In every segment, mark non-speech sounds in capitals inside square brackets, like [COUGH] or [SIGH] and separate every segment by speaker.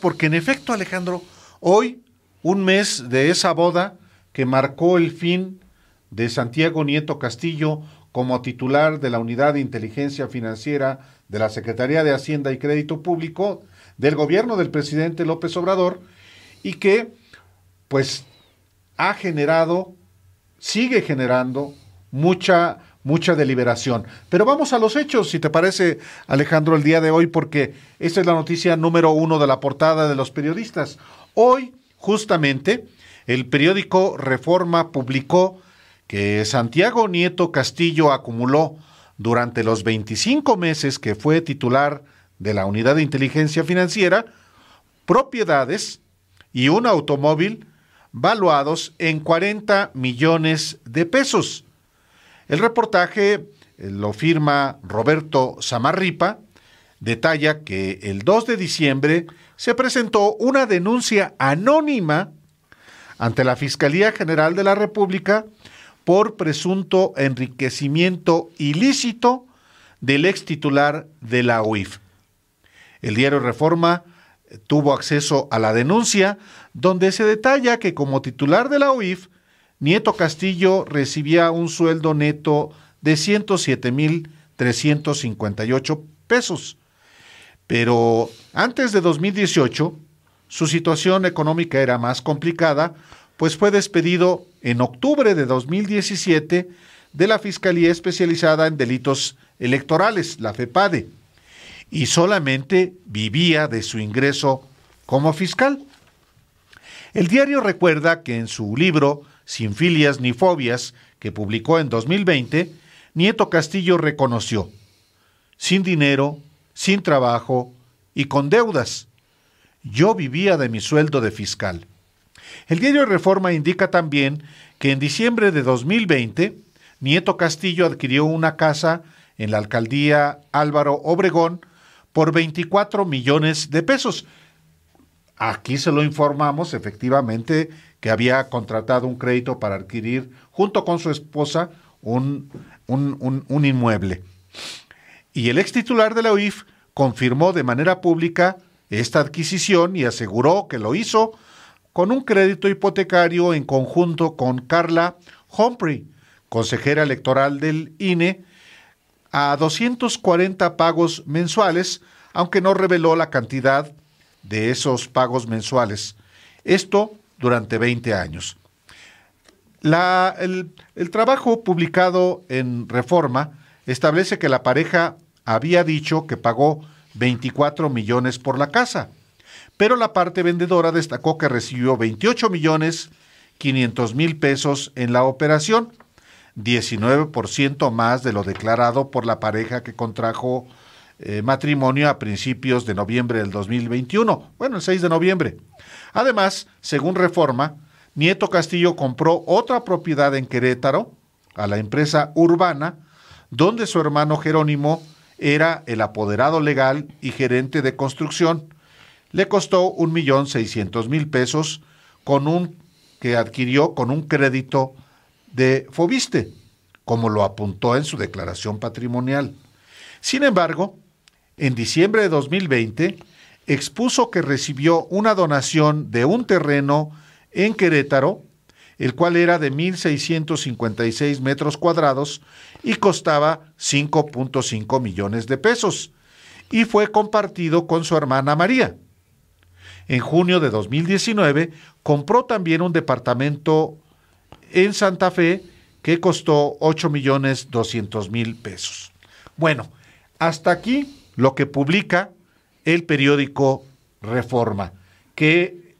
Speaker 1: porque en efecto, Alejandro, hoy, un mes de esa boda que marcó el fin de Santiago Nieto Castillo como titular de la Unidad de Inteligencia Financiera de la Secretaría de Hacienda y Crédito Público del gobierno del presidente López Obrador y que pues ha generado, sigue generando mucha mucha deliberación. Pero vamos a los hechos, si te parece, Alejandro, el día de hoy, porque esta es la noticia número uno de la portada de los periodistas. Hoy, justamente, el periódico Reforma publicó que Santiago Nieto Castillo acumuló durante los 25 meses que fue titular de la Unidad de Inteligencia Financiera propiedades y un automóvil valuados en 40 millones de pesos. El reportaje eh, lo firma Roberto Samarripa, detalla que el 2 de diciembre se presentó una denuncia anónima ante la Fiscalía General de la República por presunto enriquecimiento ilícito del ex titular de la UIF. El diario Reforma eh, tuvo acceso a la denuncia, donde se detalla que como titular de la UIF, Nieto Castillo recibía un sueldo neto de 107.358 pesos. Pero antes de 2018, su situación económica era más complicada, pues fue despedido en octubre de 2017 de la Fiscalía Especializada en Delitos Electorales, la FEPADE, y solamente vivía de su ingreso como fiscal. El diario recuerda que en su libro sin filias ni fobias, que publicó en 2020, Nieto Castillo reconoció, sin dinero, sin trabajo y con deudas. Yo vivía de mi sueldo de fiscal. El diario Reforma indica también que en diciembre de 2020, Nieto Castillo adquirió una casa en la alcaldía Álvaro Obregón por 24 millones de pesos. Aquí se lo informamos, efectivamente, que había contratado un crédito para adquirir, junto con su esposa, un, un, inmueble. Y el ex titular de la UIF confirmó de manera pública esta adquisición y aseguró que lo hizo con un crédito hipotecario en conjunto con Carla Humphrey, consejera electoral del INE, a 240 pagos mensuales, aunque no reveló la cantidad de esos pagos mensuales. Esto durante 20 años. La, el, trabajo publicado en Reforma establece que la pareja había dicho que pagó 24 millones por la casa, pero la parte vendedora destacó que recibió 28 millones 500 mil pesos en la operación, 19% más de lo declarado por la pareja que contrajo eh, matrimonio a principios de noviembre del 2021, bueno, el 6 de noviembre. Además, según Reforma, Nieto Castillo compró otra propiedad en Querétaro a la empresa Urbana, donde su hermano Jerónimo era el apoderado legal y gerente de construcción. Le costó un millón seiscientos mil pesos con un que adquirió con un crédito de Fobiste, como lo apuntó en su declaración patrimonial. Sin embargo, en diciembre de 2020, expuso que recibió una donación de un terreno en Querétaro, el cual era de 1.656 metros cuadrados y costaba 5.5 millones de pesos, y fue compartido con su hermana María. En junio de 2019 compró también un departamento en Santa Fe que costó 8 millones 200 mil pesos. Bueno, hasta aquí lo que publica el periódico Reforma, que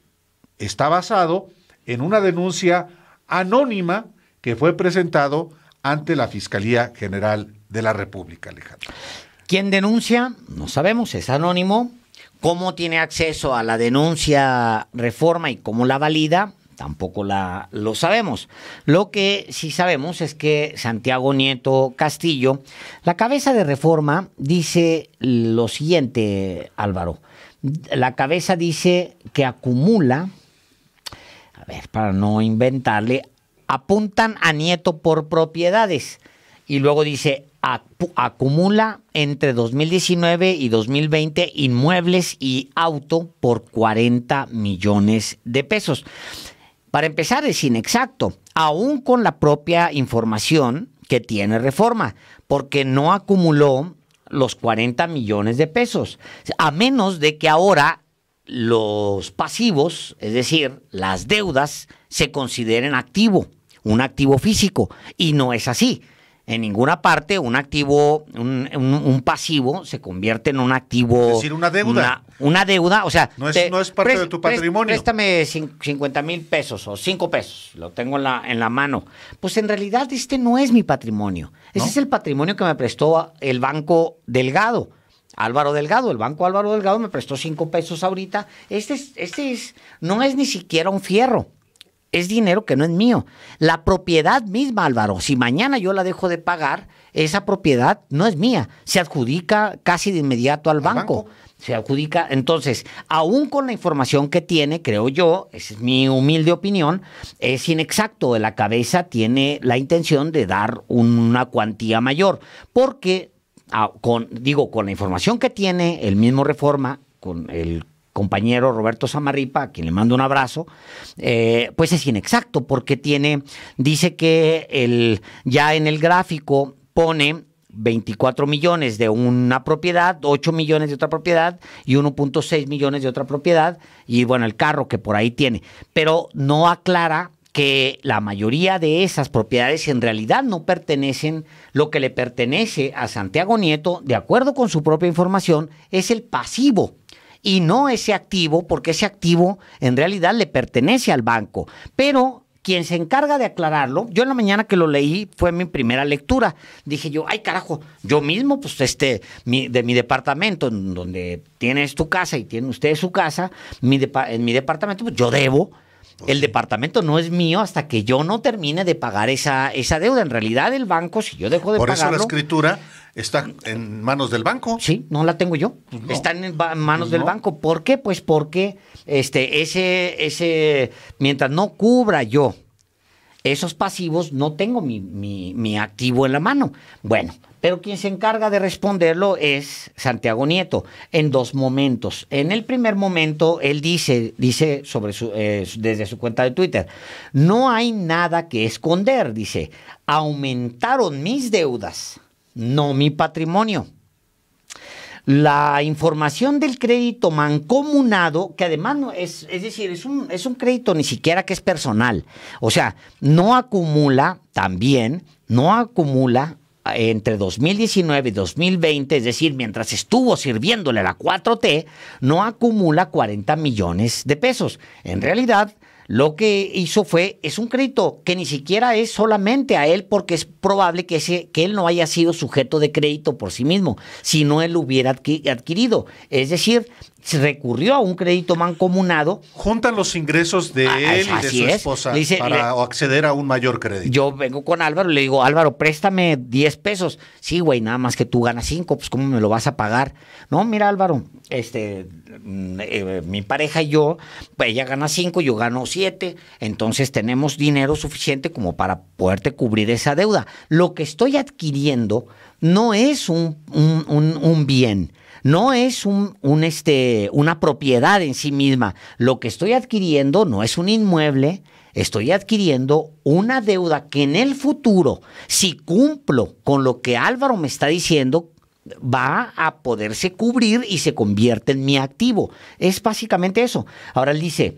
Speaker 1: está basado en una denuncia anónima que fue presentado ante la Fiscalía General de la República, Alejandro. ¿Quién denuncia? No sabemos, es anónimo. ¿Cómo tiene acceso a la
Speaker 2: denuncia Reforma y cómo la valida? tampoco la, lo sabemos. Lo que sí sabemos es que Santiago Nieto Castillo, la cabeza de reforma, dice lo siguiente, Álvaro. La cabeza dice que acumula, a ver, para no inventarle, apuntan a Nieto por propiedades. Y luego dice, acumula entre 2019 y 2020 inmuebles y auto por 40 millones de pesos. Para empezar, es inexacto, aún con la propia información que tiene reforma, porque no acumuló los 40 millones de pesos, a menos de que ahora los pasivos, es decir, las deudas, se consideren activo, un activo físico, y no es así en ninguna parte un activo, un, pasivo se convierte en un activo. Es decir, una deuda. Una, deuda, o sea. No es, parte de tu patrimonio. Préstame 50 mil pesos o 5 pesos, lo tengo en la, en la mano. Pues en realidad este no es mi patrimonio. Ese es el patrimonio que me prestó el Banco Delgado. Álvaro Delgado, el Banco Álvaro Delgado me prestó 5 pesos ahorita. Este, es, este es, no es ni siquiera un fierro es dinero que no es mío. La propiedad misma, Álvaro, si mañana yo la dejo de pagar, esa propiedad no es mía. Se adjudica casi de inmediato al, banco? Se adjudica. Entonces, aún con la información que tiene, creo yo, esa es mi humilde opinión, es inexacto. La cabeza tiene la intención de dar una cuantía mayor. Porque, ah, con, digo, con la información que tiene el mismo Reforma, con el compañero Roberto Samarripa, a quien le mando un abrazo, eh, pues es inexacto porque tiene, dice que el, ya en el gráfico pone 24 millones de una propiedad, 8 millones de otra propiedad y 1.6 millones de otra propiedad y bueno, el carro que por ahí tiene, pero no aclara que la mayoría de esas propiedades en realidad no pertenecen, lo que le pertenece a Santiago Nieto, de acuerdo con su propia información, es el pasivo y no ese activo, porque ese activo en realidad le pertenece al banco. Pero quien se encarga de aclararlo, yo en la mañana que lo leí fue mi primera lectura. Dije yo, ay carajo, yo mismo, pues este, mi, de mi departamento, donde tienes tu casa y tiene usted su casa, mi en mi departamento, pues yo debo pues el departamento no es mío hasta que yo no termine de pagar esa, esa deuda. En realidad, el banco, si yo dejo de Por Por eso la
Speaker 1: escritura está en manos del banco. Sí,
Speaker 2: no la tengo yo.
Speaker 1: Pues está en manos pues del
Speaker 2: banco. ¿Por qué? Pues porque este, ese, ese, mientras no cubra yo esos pasivos, no tengo mi, mi, mi activo en la mano. Bueno, pero quien se encarga de responderlo es Santiago Nieto en dos momentos. En el primer momento, él dice, dice eh, desde su cuenta de Twitter, no hay nada que esconder, dice, aumentaron mis deudas, no mi patrimonio. La información del crédito mancomunado, que además no es, es decir, un, es un crédito ni siquiera que es personal. O sea, no acumula también, no acumula entre 2019 y 2020, es decir, mientras estuvo sirviéndole a la 4T, no acumula 40 millones de pesos. En realidad, lo que hizo fue, es un crédito que ni siquiera es solamente a él, porque es probable que, ese, que él no haya sido sujeto de crédito por sí mismo, si no él lo hubiera adquirido. Es decir, se recurrió a un crédito
Speaker 1: mancomunado. Juntan los ingresos de ah, él y de su esposa para acceder a un mayor
Speaker 2: crédito. Yo vengo con Álvaro y le digo, Álvaro, préstame 10 pesos. Sí, güey, nada más que tú ganas 5, pues ¿cómo me lo vas a pagar? No, mira, Álvaro, este, mm, eh, mi pareja y yo, pues ella gana 5, yo gano 7, entonces tenemos dinero suficiente como para poderte cubrir esa deuda. Lo que estoy adquiriendo no es un, un, un, un bien, no es un, este, una propiedad en sí misma. Lo que estoy adquiriendo no es un inmueble, estoy adquiriendo una deuda que en el futuro, si cumplo con lo que Álvaro me está diciendo, va a poderse cubrir y se convierte en mi activo. Es básicamente eso. Ahora él dice,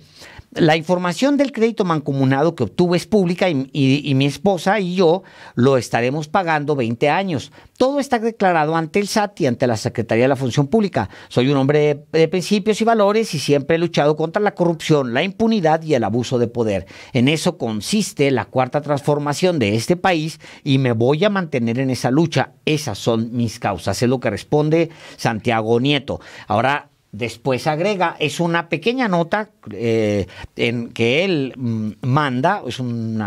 Speaker 2: la información del crédito mancomunado que obtuve es pública y, mi esposa y yo lo estaremos pagando 20 años. Todo está declarado ante el SAT y ante la Secretaría de la Función Pública. Soy un hombre de, de principios y valores y siempre he luchado contra la corrupción, la impunidad y el abuso de poder. En eso consiste la cuarta transformación de este país y me voy a mantener en esa lucha. Esas son mis causas. Es lo que responde Santiago Nieto. Ahora Después agrega, es una pequeña nota eh, en que él mm, manda, es un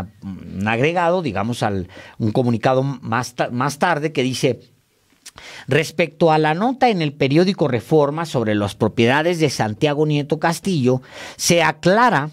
Speaker 2: agregado, digamos, al, un comunicado más, más tarde que dice, Respecto a la nota en el periódico Reforma sobre las propiedades de Santiago Nieto Castillo, se aclara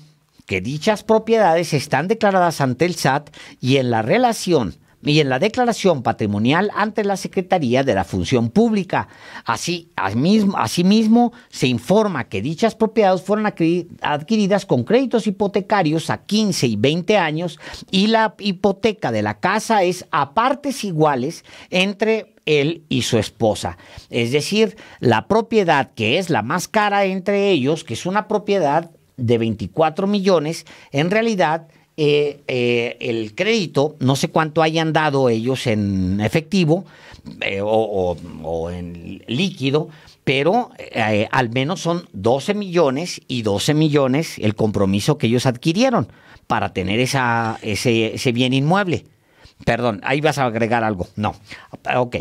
Speaker 2: que dichas propiedades están declaradas ante el SAT y en la relación y en la declaración patrimonial ante la Secretaría de la Función Pública. Así, asimismo, se informa que dichas propiedades fueron adquiridas con créditos hipotecarios a 15 y 20 años y la hipoteca de la casa es a partes iguales entre él y su esposa. Es decir, la propiedad que es la más cara entre ellos, que es una propiedad de 24 millones, en realidad eh, eh, el crédito, no sé cuánto hayan dado ellos en efectivo eh, o, en líquido, pero eh, al menos son 12 millones y 12 millones el compromiso que ellos adquirieron para tener esa, ese, ese bien inmueble. Perdón, ahí vas a agregar algo. No. Ok.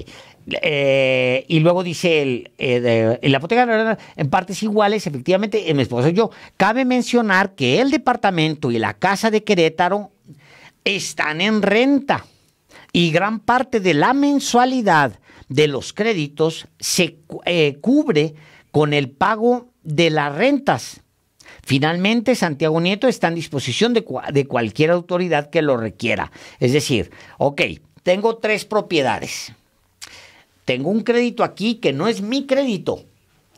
Speaker 2: Eh, y luego dice el eh, la apoteca en partes iguales, efectivamente, en mi esposo y yo. Cabe mencionar que el departamento y la casa de Querétaro están en renta y gran parte de la mensualidad de los créditos se eh, cubre con el pago de las rentas. Finalmente, Santiago Nieto está en disposición de cualquier autoridad que lo requiera. Es decir, ok, tengo tres propiedades tengo un crédito aquí que no es mi crédito,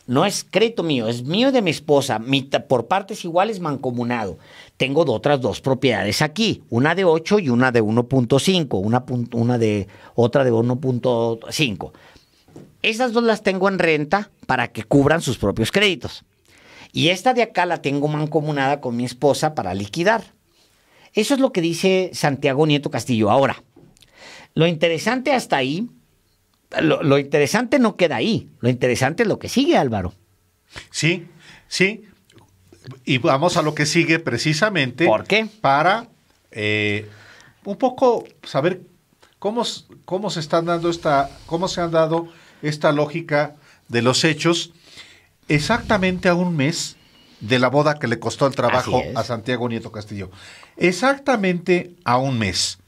Speaker 2: no es crédito mío, es mío de mi esposa, por partes iguales mancomunado. Tengo otras dos propiedades aquí, una de 8 y una de 1.5, una, una de otra de 1.5. Esas dos las tengo en renta para que cubran sus propios créditos. Y esta de acá la tengo mancomunada con mi esposa para liquidar. Eso es lo que dice Santiago Nieto Castillo. Ahora, lo interesante hasta ahí lo, interesante
Speaker 1: no queda ahí. Lo interesante es lo que sigue, Álvaro. Sí, sí. Y vamos a lo que sigue precisamente. ¿Por qué? Para eh, un poco saber cómo, cómo se están dando esta, cómo se han dado esta lógica de los hechos exactamente a un mes de la boda que le costó el trabajo a Santiago Nieto Castillo. Exactamente a un mes.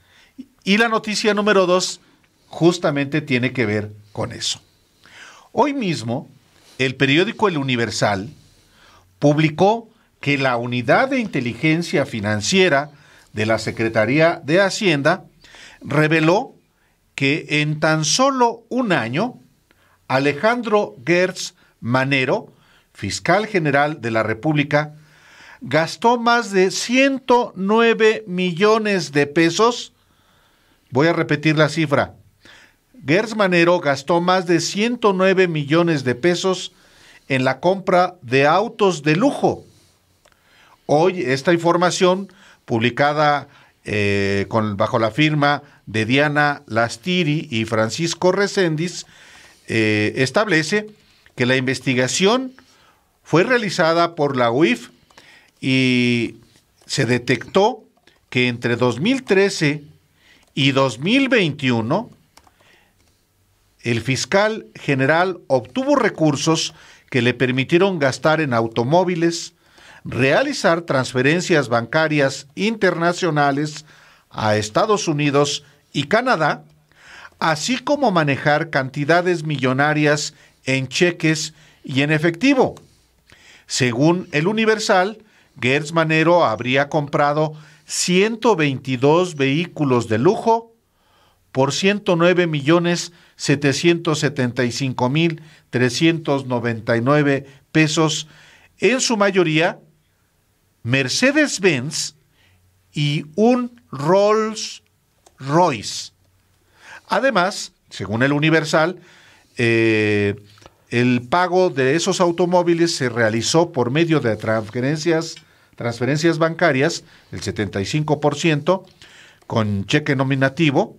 Speaker 1: Y la noticia número dos justamente tiene que ver con eso. Hoy mismo, el periódico El Universal publicó que la unidad de inteligencia financiera de la Secretaría de Hacienda reveló que en tan solo un año, Alejandro Gertz Manero, fiscal general de la República, gastó más de 109 millones de pesos. Voy a repetir la cifra, Gersmanero Manero gastó más de 109 millones de pesos en la compra de autos de lujo. Hoy esta información, publicada eh, bajo la firma de Diana Lastiri y Francisco Reséndiz, eh, establece que la investigación fue realizada por la UIF y se detectó que entre 2013 y 2021 el fiscal general obtuvo recursos que le permitieron gastar en automóviles, realizar transferencias bancarias internacionales a Estados Unidos y Canadá, así como manejar cantidades millonarias en cheques y en efectivo. Según el Universal, Gertz Manero habría comprado 122 vehículos de lujo, por 109 millones 775 pesos, en su mayoría Mercedes-Benz y un Rolls Royce. Además, según el Universal, eh, el pago de esos automóviles se realizó por medio de transferencias, transferencias bancarias, el 75%, con cheque nominativo,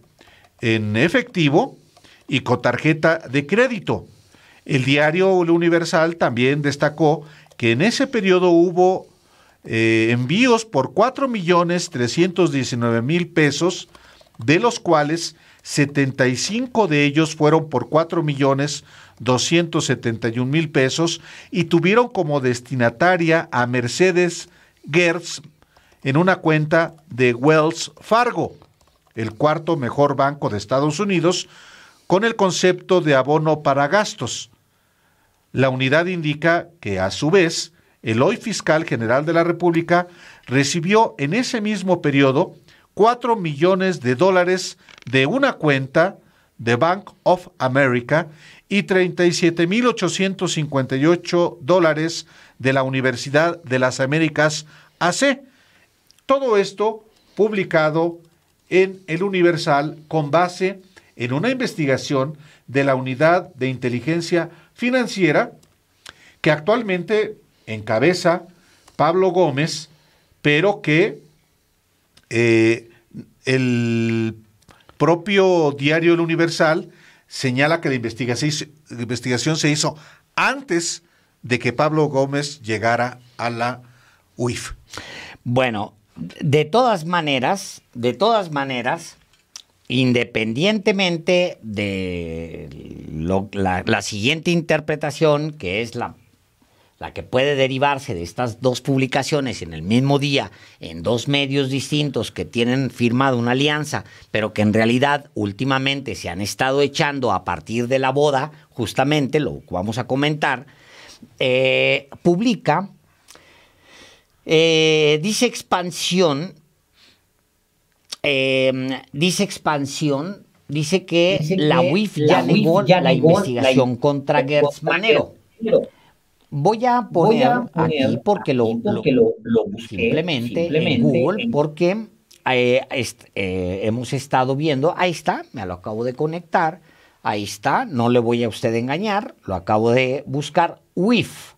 Speaker 1: en efectivo y con tarjeta de crédito. El diario Universal también destacó que en ese periodo hubo eh, envíos por 4 millones 319 mil pesos, de los cuales 75 de ellos fueron por 4 millones 271 mil pesos y tuvieron como destinataria a Mercedes Gertz en una cuenta de Wells Fargo el cuarto mejor banco de Estados Unidos, con el concepto de abono para gastos. La unidad indica que, a su vez, el hoy fiscal general de la República recibió en ese mismo periodo 4 millones de dólares de una cuenta de Bank of America y 37.858 dólares de la Universidad de las Américas AC. Todo esto publicado en el Universal con base en una investigación de la Unidad de Inteligencia Financiera que actualmente encabeza Pablo Gómez, pero que eh, el propio diario El Universal señala que la investigación, investigación se hizo antes de que Pablo Gómez llegara a la UIF. Bueno, de todas maneras, de todas
Speaker 2: maneras, independientemente de la, siguiente interpretación, que es la, la que puede derivarse de estas dos publicaciones en el mismo día, en dos medios distintos que tienen firmado una alianza, pero que en realidad últimamente se han estado echando a partir de la boda, justamente, lo vamos a comentar, eh, publica eh, dice expansión, eh, dice expansión, dice que, la, WIF ya la investigación contra Gertz Manero. Voy a poner, aquí porque, lo, simplemente, en Google porque eh, hemos estado viendo, ahí está, me lo acabo de conectar, ahí está, no le voy a usted engañar, lo acabo de buscar, WIF.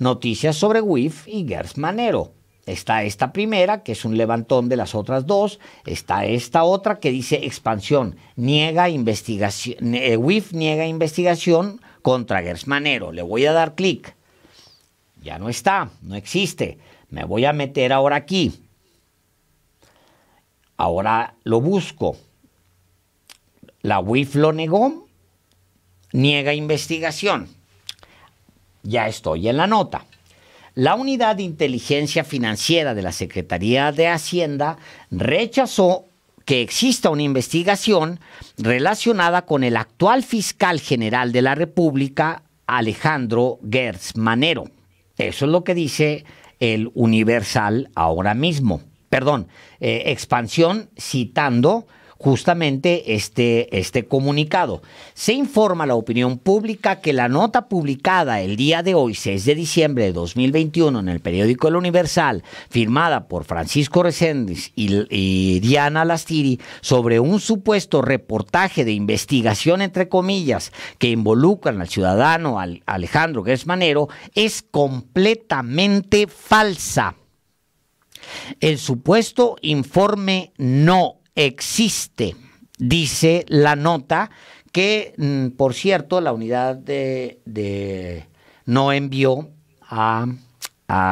Speaker 2: Noticias sobre WIF y Gers Manero. Está esta primera, que es un levantón de las otras dos. Está esta otra que dice expansión. Niega investigación. Eh, WIF niega investigación contra Gersmanero. Le voy a dar clic. Ya no está, no existe. Me voy a meter ahora aquí. Ahora lo busco. La WIF lo negó. Niega investigación. Ya estoy en la nota. La Unidad de Inteligencia Financiera de la Secretaría de Hacienda rechazó que exista una investigación relacionada con el actual fiscal general de la República, Alejandro Gertz Manero. Eso es lo que dice el Universal ahora mismo. Perdón, eh, expansión citando justamente este, este comunicado. Se informa a la opinión pública que la nota publicada el día de hoy, 6 de diciembre de 2021, en el periódico El Universal, firmada por Francisco Reséndiz y, Diana Lastiri, sobre un supuesto reportaje de investigación, entre comillas, que involucran al ciudadano al, Alejandro Manero, es completamente falsa. El supuesto informe no existe, dice la nota, que mm, por cierto la unidad de, no envió a,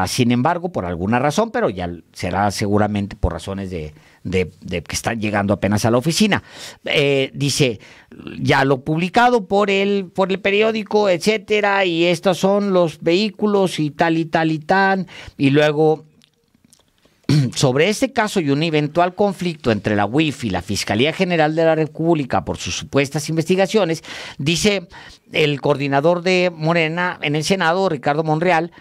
Speaker 2: sin embargo, por alguna razón, pero ya será seguramente por razones de, de, que están llegando apenas a la oficina. Eh, dice, ya lo publicado por el, por el periódico, etcétera, y estos son los vehículos y tal y tal y tal, y luego [CLEARS THROAT] sobre este caso y un eventual conflicto entre la UIF y la Fiscalía General de la República por sus supuestas investigaciones, dice el coordinador de Morena en el Senado, Ricardo Monreal,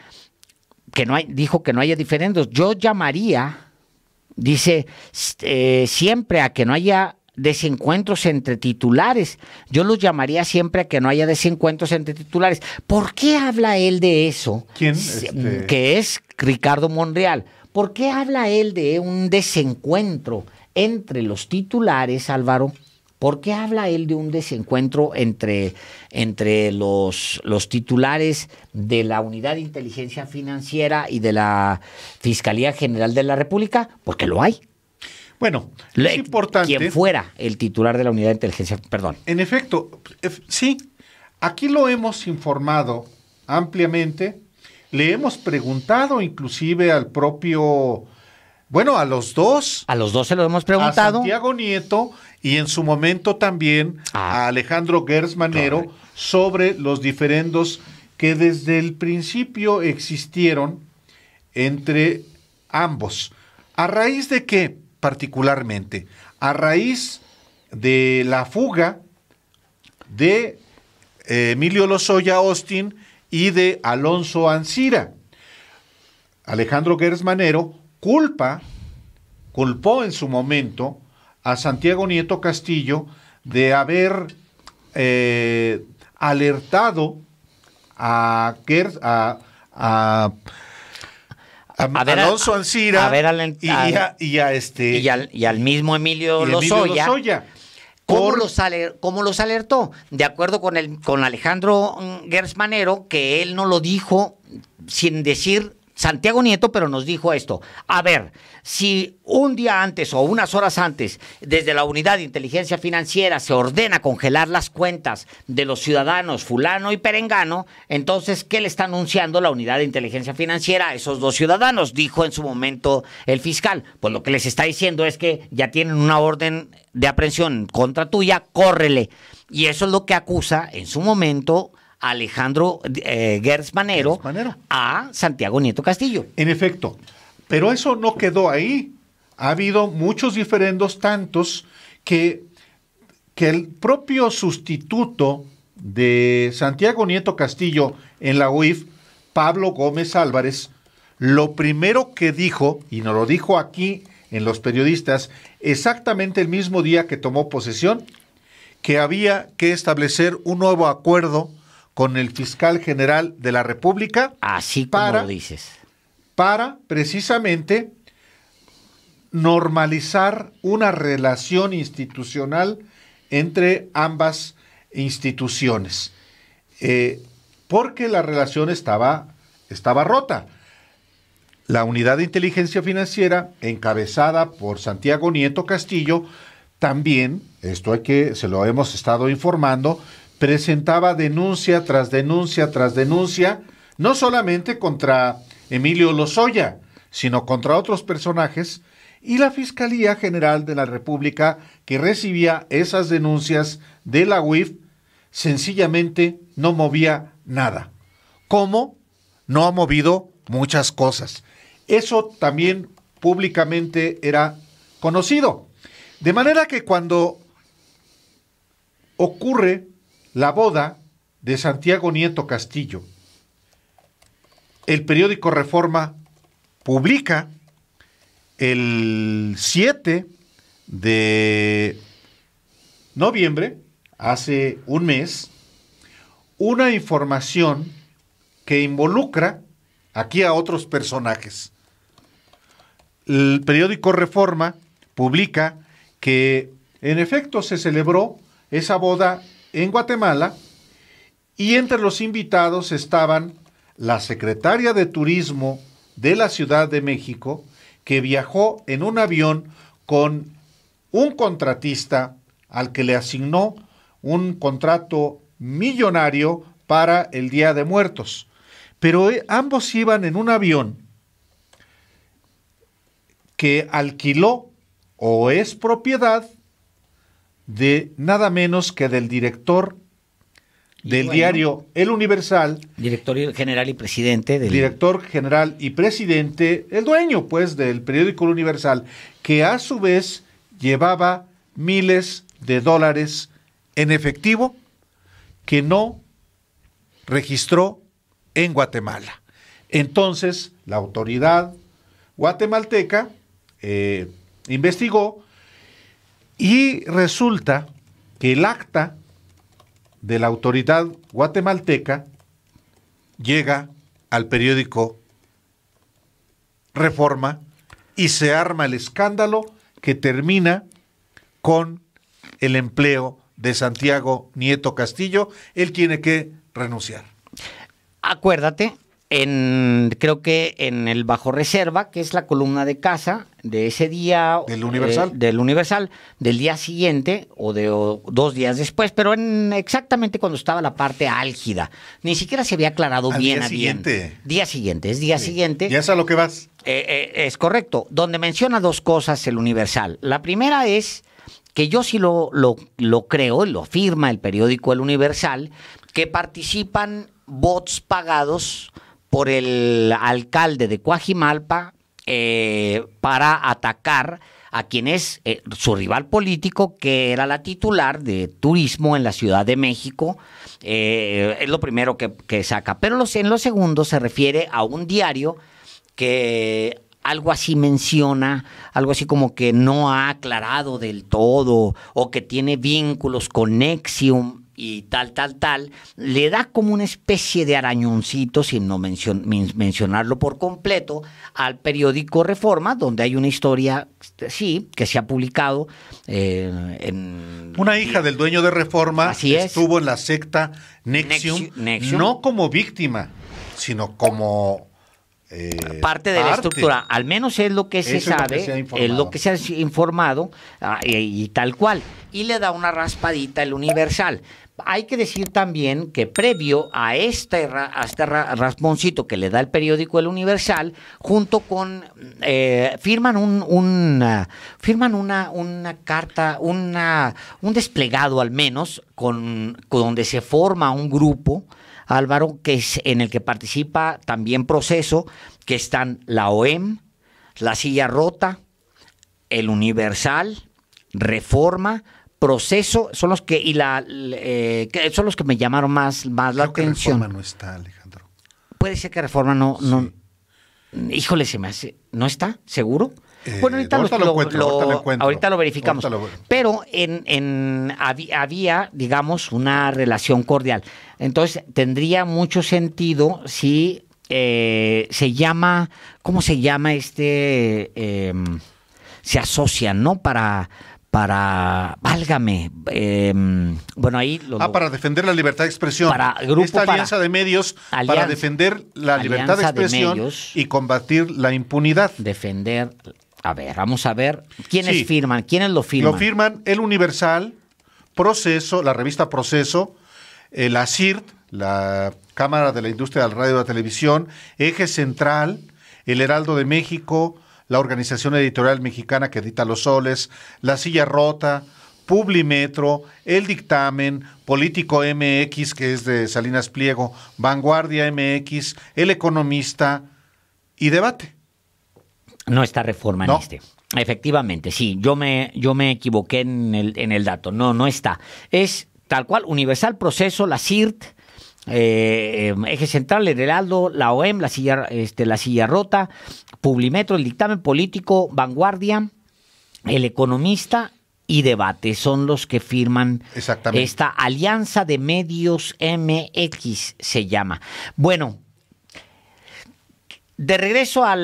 Speaker 2: que no hay, dijo que no haya diferendos. Yo llamaría, dice, eh, siempre a que no haya desencuentros entre titulares. Yo los llamaría siempre a que no haya desencuentros entre titulares. ¿Por qué habla él de eso? ¿Quién? Este que es Ricardo Monreal. ¿Por qué habla él de un desencuentro entre los titulares, Álvaro? ¿Por qué habla él de un desencuentro entre, entre los, los, titulares de la Unidad de Inteligencia Financiera y de la Fiscalía General de la República? Porque lo hay. Bueno, Le, es importante. Quien fuera el titular de la Unidad de Inteligencia, perdón.
Speaker 1: En efecto, sí, aquí lo hemos informado ampliamente le hemos preguntado inclusive al propio, bueno, a los dos. A
Speaker 2: los dos se lo hemos
Speaker 1: preguntado. A Santiago Nieto y en su momento también ah. a Alejandro Gersmanero sobre los diferendos que desde el principio existieron entre ambos. ¿A raíz de qué particularmente? A raíz de la fuga de eh, Emilio Lozoya Austin y de Alonso Ancira. Alejandro Manero culpa, culpó en su momento a Santiago Nieto Castillo de haber eh, alertado a, a, Alonso Ancira y, al, a, este y al, mismo Emilio, Lozoya,
Speaker 2: ¿Cómo, los los alertó? De acuerdo con, el, con Alejandro mm, Gersmanero, que él no lo dijo sin decir Santiago Nieto, pero nos dijo esto. A ver, si un día antes o unas horas antes, desde la unidad de inteligencia financiera se ordena congelar las cuentas de los ciudadanos fulano y perengano, entonces, ¿qué le está anunciando la unidad de inteligencia financiera a esos dos ciudadanos? Dijo en su momento el fiscal. Pues lo que les está diciendo es que ya tienen una orden de aprehensión contra tuya, córrele. Y eso es lo que acusa en su momento
Speaker 1: Alejandro eh, Gersmanero a Santiago Nieto Castillo. En efecto. Pero eso no quedó ahí. Ha habido muchos diferendos tantos que, que el propio sustituto de Santiago Nieto Castillo en la UIF, Pablo Gómez Álvarez, lo primero que dijo, y nos lo dijo aquí en los periodistas, exactamente el mismo día que tomó posesión, que había que establecer un nuevo acuerdo con el fiscal general de la República. Así para, para precisamente normalizar una relación institucional entre ambas instituciones, eh, porque la relación estaba, estaba rota. La unidad de inteligencia financiera, encabezada por Santiago Nieto Castillo, también, esto es que, se lo hemos estado informando, presentaba denuncia tras denuncia tras denuncia, no solamente contra Emilio Lozoya, sino contra otros personajes y la Fiscalía General de la República que recibía esas denuncias de la UIF sencillamente no movía nada. ¿Cómo? No ha movido muchas cosas. Eso también públicamente era conocido. De manera que cuando ocurre la boda de Santiago Nieto Castillo, el periódico Reforma publica el 7 de noviembre, hace un mes, una información que involucra aquí a otros personajes. El periódico Reforma publica que en efecto se celebró esa boda en Guatemala y entre los invitados estaban la secretaria de Turismo de la Ciudad de México, que viajó en un avión con un contratista al que le asignó un contrato millonario para el Día de Muertos. Pero eh, ambos iban en un avión que alquiló o es propiedad de nada menos que del director del diario El Universal. Director general y presidente del... Director general y presidente, el dueño pues del periódico El Universal, que a su vez llevaba miles de dólares en efectivo que no registró en Guatemala. Entonces, la autoridad guatemalteca eh, investigó y resulta que el acta de la autoridad guatemalteca llega al periódico Reforma y se arma el escándalo que termina con el empleo de Santiago Nieto Castillo. Él tiene que renunciar. Acuérdate, en, creo que en el Bajo Reserva,
Speaker 2: que es la columna de casa, de ese día. Del Universal. Eh, del Universal, del día siguiente o de dos días después, pero en exactamente cuando estaba la parte álgida. Ni siquiera se había aclarado bien día siguiente. Día siguiente, es día siguiente. Ya es a lo que vas. Eh, eh, es correcto. Donde menciona dos cosas el Universal. La primera es que yo sí lo, lo, lo creo, lo afirma el periódico El Universal, que participan bots pagados por el alcalde de Coajimalpa eh, para atacar a quien es eh, su rival político, que era la titular de turismo en la Ciudad de México. Eh, es lo primero que, saca. Pero en lo segundo se refiere a un diario que algo así menciona, algo así como que no ha aclarado del todo o que tiene vínculos con Nexium y tal, tal, tal, le da como una especie de arañoncito, sin no mencionarlo por completo, al periódico Reforma, donde hay una historia, sí, que se ha publicado eh,
Speaker 1: en... Una hija del dueño de Reforma estuvo en la secta Nexium, no como víctima, sino como... Eh, parte de la estructura,
Speaker 2: al menos es lo que se sabe, es lo, que se ha informado ah, y, y tal cual. Y le da una raspadita el Universal hay que decir también que previo a este, a rasponcito que le da el periódico El Universal, junto con eh, firman firman una, carta, una, un desplegado al menos, con donde se forma un grupo. Álvaro, que es en el que participa también proceso, que están la OEM, la silla rota, el Universal, Reforma, proceso son los que y la eh, son los que me llamaron más, más la atención. Que reforma no está, Alejandro. Puede ser que reforma no, no. Híjole, se me hace. ¿No está? ¿Seguro? Eh, bueno, ahorita, lo, lo, ahorita, lo, verificamos. Pero en, había, digamos, una relación cordial. Entonces, tendría mucho sentido si eh, se llama, ¿cómo se llama este? Em, se asocian, ¿no? Para, para,
Speaker 1: válgame, em, bueno, ahí... Lo, ah, para defender la libertad de expresión. Para Esta alianza de medios para defender la libertad de expresión y combatir la impunidad.
Speaker 2: Defender, a ver, vamos a ver, ¿quiénes firman? ¿Quiénes lo firman? Lo
Speaker 1: firman El Universal, Proceso, la revista Proceso, el la CIRT, la Cámara de la Industria del Radio y la Televisión, Eje Central, El Heraldo de México, la Organización Editorial Mexicana que edita Los Soles, La Silla Rota, Publimetro, El Dictamen, Político MX, que es de Salinas Pliego, Vanguardia MX, El Economista y Debate.
Speaker 2: No está reforma en este. Efectivamente, sí, yo me, yo me equivoqué en el, en el dato. No, no está. Es tal cual, Universal Proceso, la CIRT, eh, em, eje Central, El Heraldo, la OEM, la silla, este, la silla rota, Publimetro, el dictamen político, Vanguardia, El Economista y Debate son los que firman esta alianza de medios MX se llama. Bueno, de regreso a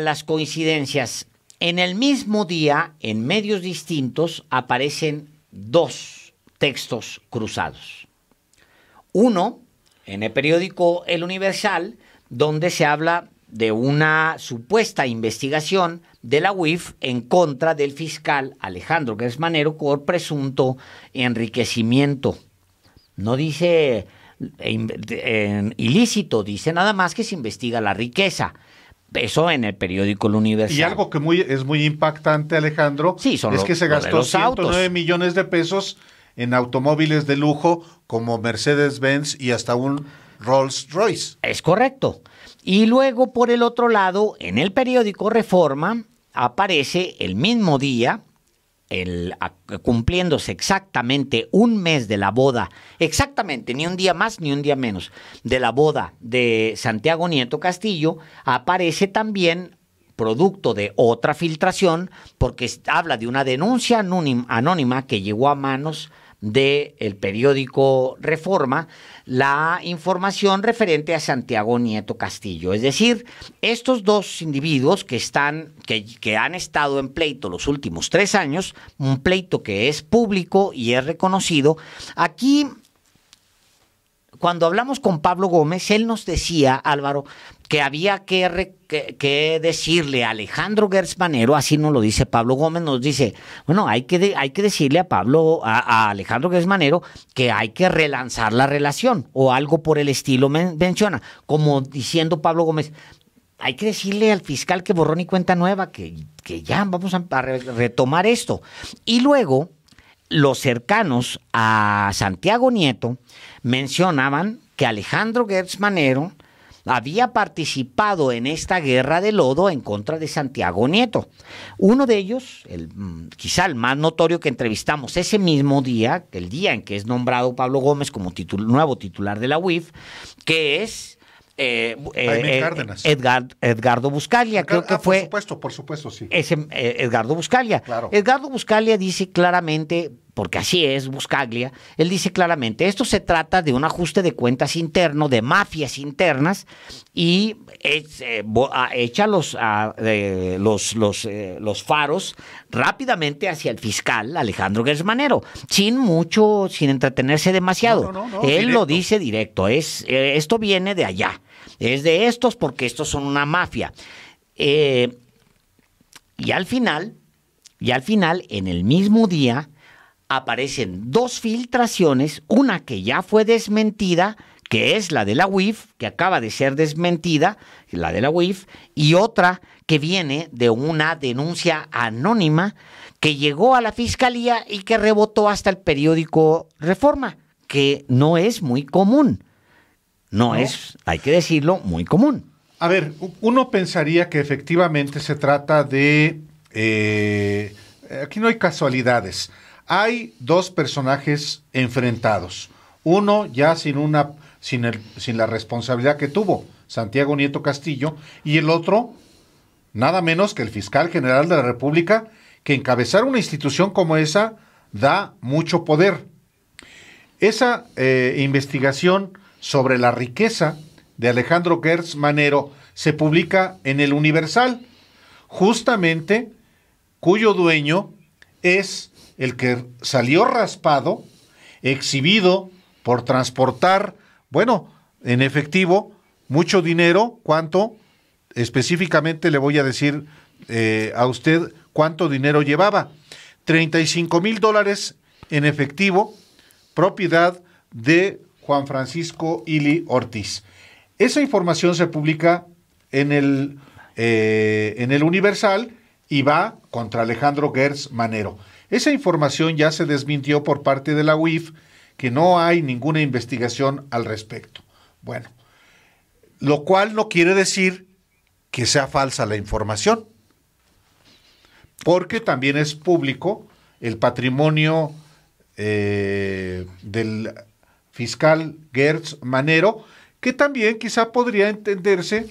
Speaker 2: las coincidencias. En el mismo día, en medios distintos, aparecen dos textos cruzados. Uno en el periódico El Universal, donde se habla de una supuesta investigación de la UIF en contra del fiscal Alejandro Gersmanero por presunto enriquecimiento. No dice eh, ilícito, dice nada más que se investiga la riqueza. Eso en el periódico
Speaker 1: El Universal. Y algo que muy, es muy impactante, Alejandro, es que se gastó 109 millones de pesos en automóviles de lujo como Mercedes-Benz y hasta un Rolls-Royce. Es correcto. Y luego, por el otro lado, en el periódico
Speaker 2: Reforma aparece el mismo día, el, cumpliéndose exactamente un mes de la boda, exactamente, ni un día más ni un día menos, de la boda de Santiago Nieto Castillo, aparece también producto de otra filtración, porque habla de una denuncia anónima que llegó a manos del el periódico Reforma la información referente a Santiago Nieto Castillo. Es decir, estos dos individuos que, están, que, que han estado en pleito los últimos tres años, un pleito que es público y es reconocido, aquí cuando hablamos con Pablo Gómez, él nos decía, Álvaro, que había que, decirle a Alejandro Gersmanero, así nos lo dice Pablo Gómez, nos dice, bueno, hay que, hay que decirle a Pablo, a, Alejandro Gersmanero, que hay que relanzar la relación o algo por el estilo menciona, como diciendo Pablo Gómez, hay que decirle al fiscal que borró ni cuenta nueva, que, que ya vamos a, retomar esto. Y luego, los cercanos a Santiago Nieto mencionaban que Alejandro Gersmanero, había participado en esta guerra de lodo en contra de Santiago Nieto. Uno de ellos, el, mm, quizá el más notorio que entrevistamos ese mismo día, el día en que es nombrado Pablo Gómez como nuevo titular de la UIF, que es... Eh, eh, eh, Edgar, Edgardo Buscalia, creo que ah, fue. Por supuesto, por supuesto, sí. Ese, Edgardo Buscalia. Edgardo Buscalia dice claramente: porque así es Buscaglia, él dice claramente, esto se trata de un ajuste de cuentas interno, de mafias internas, y eh, echa los, a, eh, los, eh, los, faros rápidamente hacia el fiscal Alejandro Gersmanero, sin mucho, sin entretenerse demasiado. él lo dice directo, es, esto viene de allá, es de estos porque estos son una mafia. y al final, y al final, en el mismo día, aparecen dos filtraciones, una que ya fue desmentida, que es la de la UIF, que acaba de ser desmentida, la de la UIF, y otra que viene de una denuncia anónima que llegó a la fiscalía y que rebotó hasta el periódico Reforma, que no es muy común. No,
Speaker 1: es, hay que decirlo, muy común. A ver, uno pensaría que efectivamente se trata de... Eh, aquí no hay casualidades hay dos personajes enfrentados. Uno ya sin una sin, sin la responsabilidad que tuvo Santiago Nieto Castillo y el otro nada menos que el fiscal general de la República que encabezar una institución como esa da mucho poder. Esa eh, investigación sobre la riqueza de Alejandro Gertz Manero se publica en el Universal, justamente cuyo dueño es el que salió raspado, exhibido por transportar, bueno, en efectivo, mucho dinero, ¿cuánto? Específicamente le voy a decir eh, a usted cuánto dinero llevaba. 35 mil dólares en efectivo, propiedad de Juan Francisco Ili Ortiz. Esa información se publica en el, eh, en el Universal y va contra Alejandro Gertz Manero. Esa información ya se desmintió por parte de la UIF, que no hay ninguna investigación al respecto. Bueno, lo cual no quiere decir que sea falsa la información, porque también es público el patrimonio eh, del fiscal Gertz Manero, que también quizá podría entenderse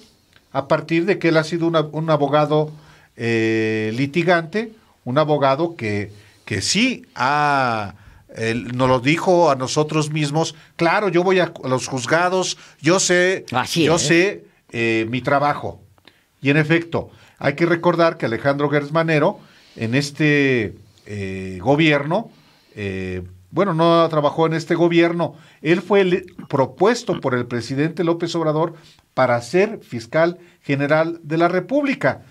Speaker 1: a partir de que él ha sido un abogado eh, litigante, un abogado que que sí Él nos lo dijo a nosotros mismos, claro, yo voy a, los juzgados, yo sé, yo sé eh, mi trabajo. Y en efecto, hay que recordar que Alejandro Gersmanero en este eh, gobierno, eh, bueno, no trabajó en este gobierno, él fue propuesto por el presidente López Obrador para ser fiscal general de la República,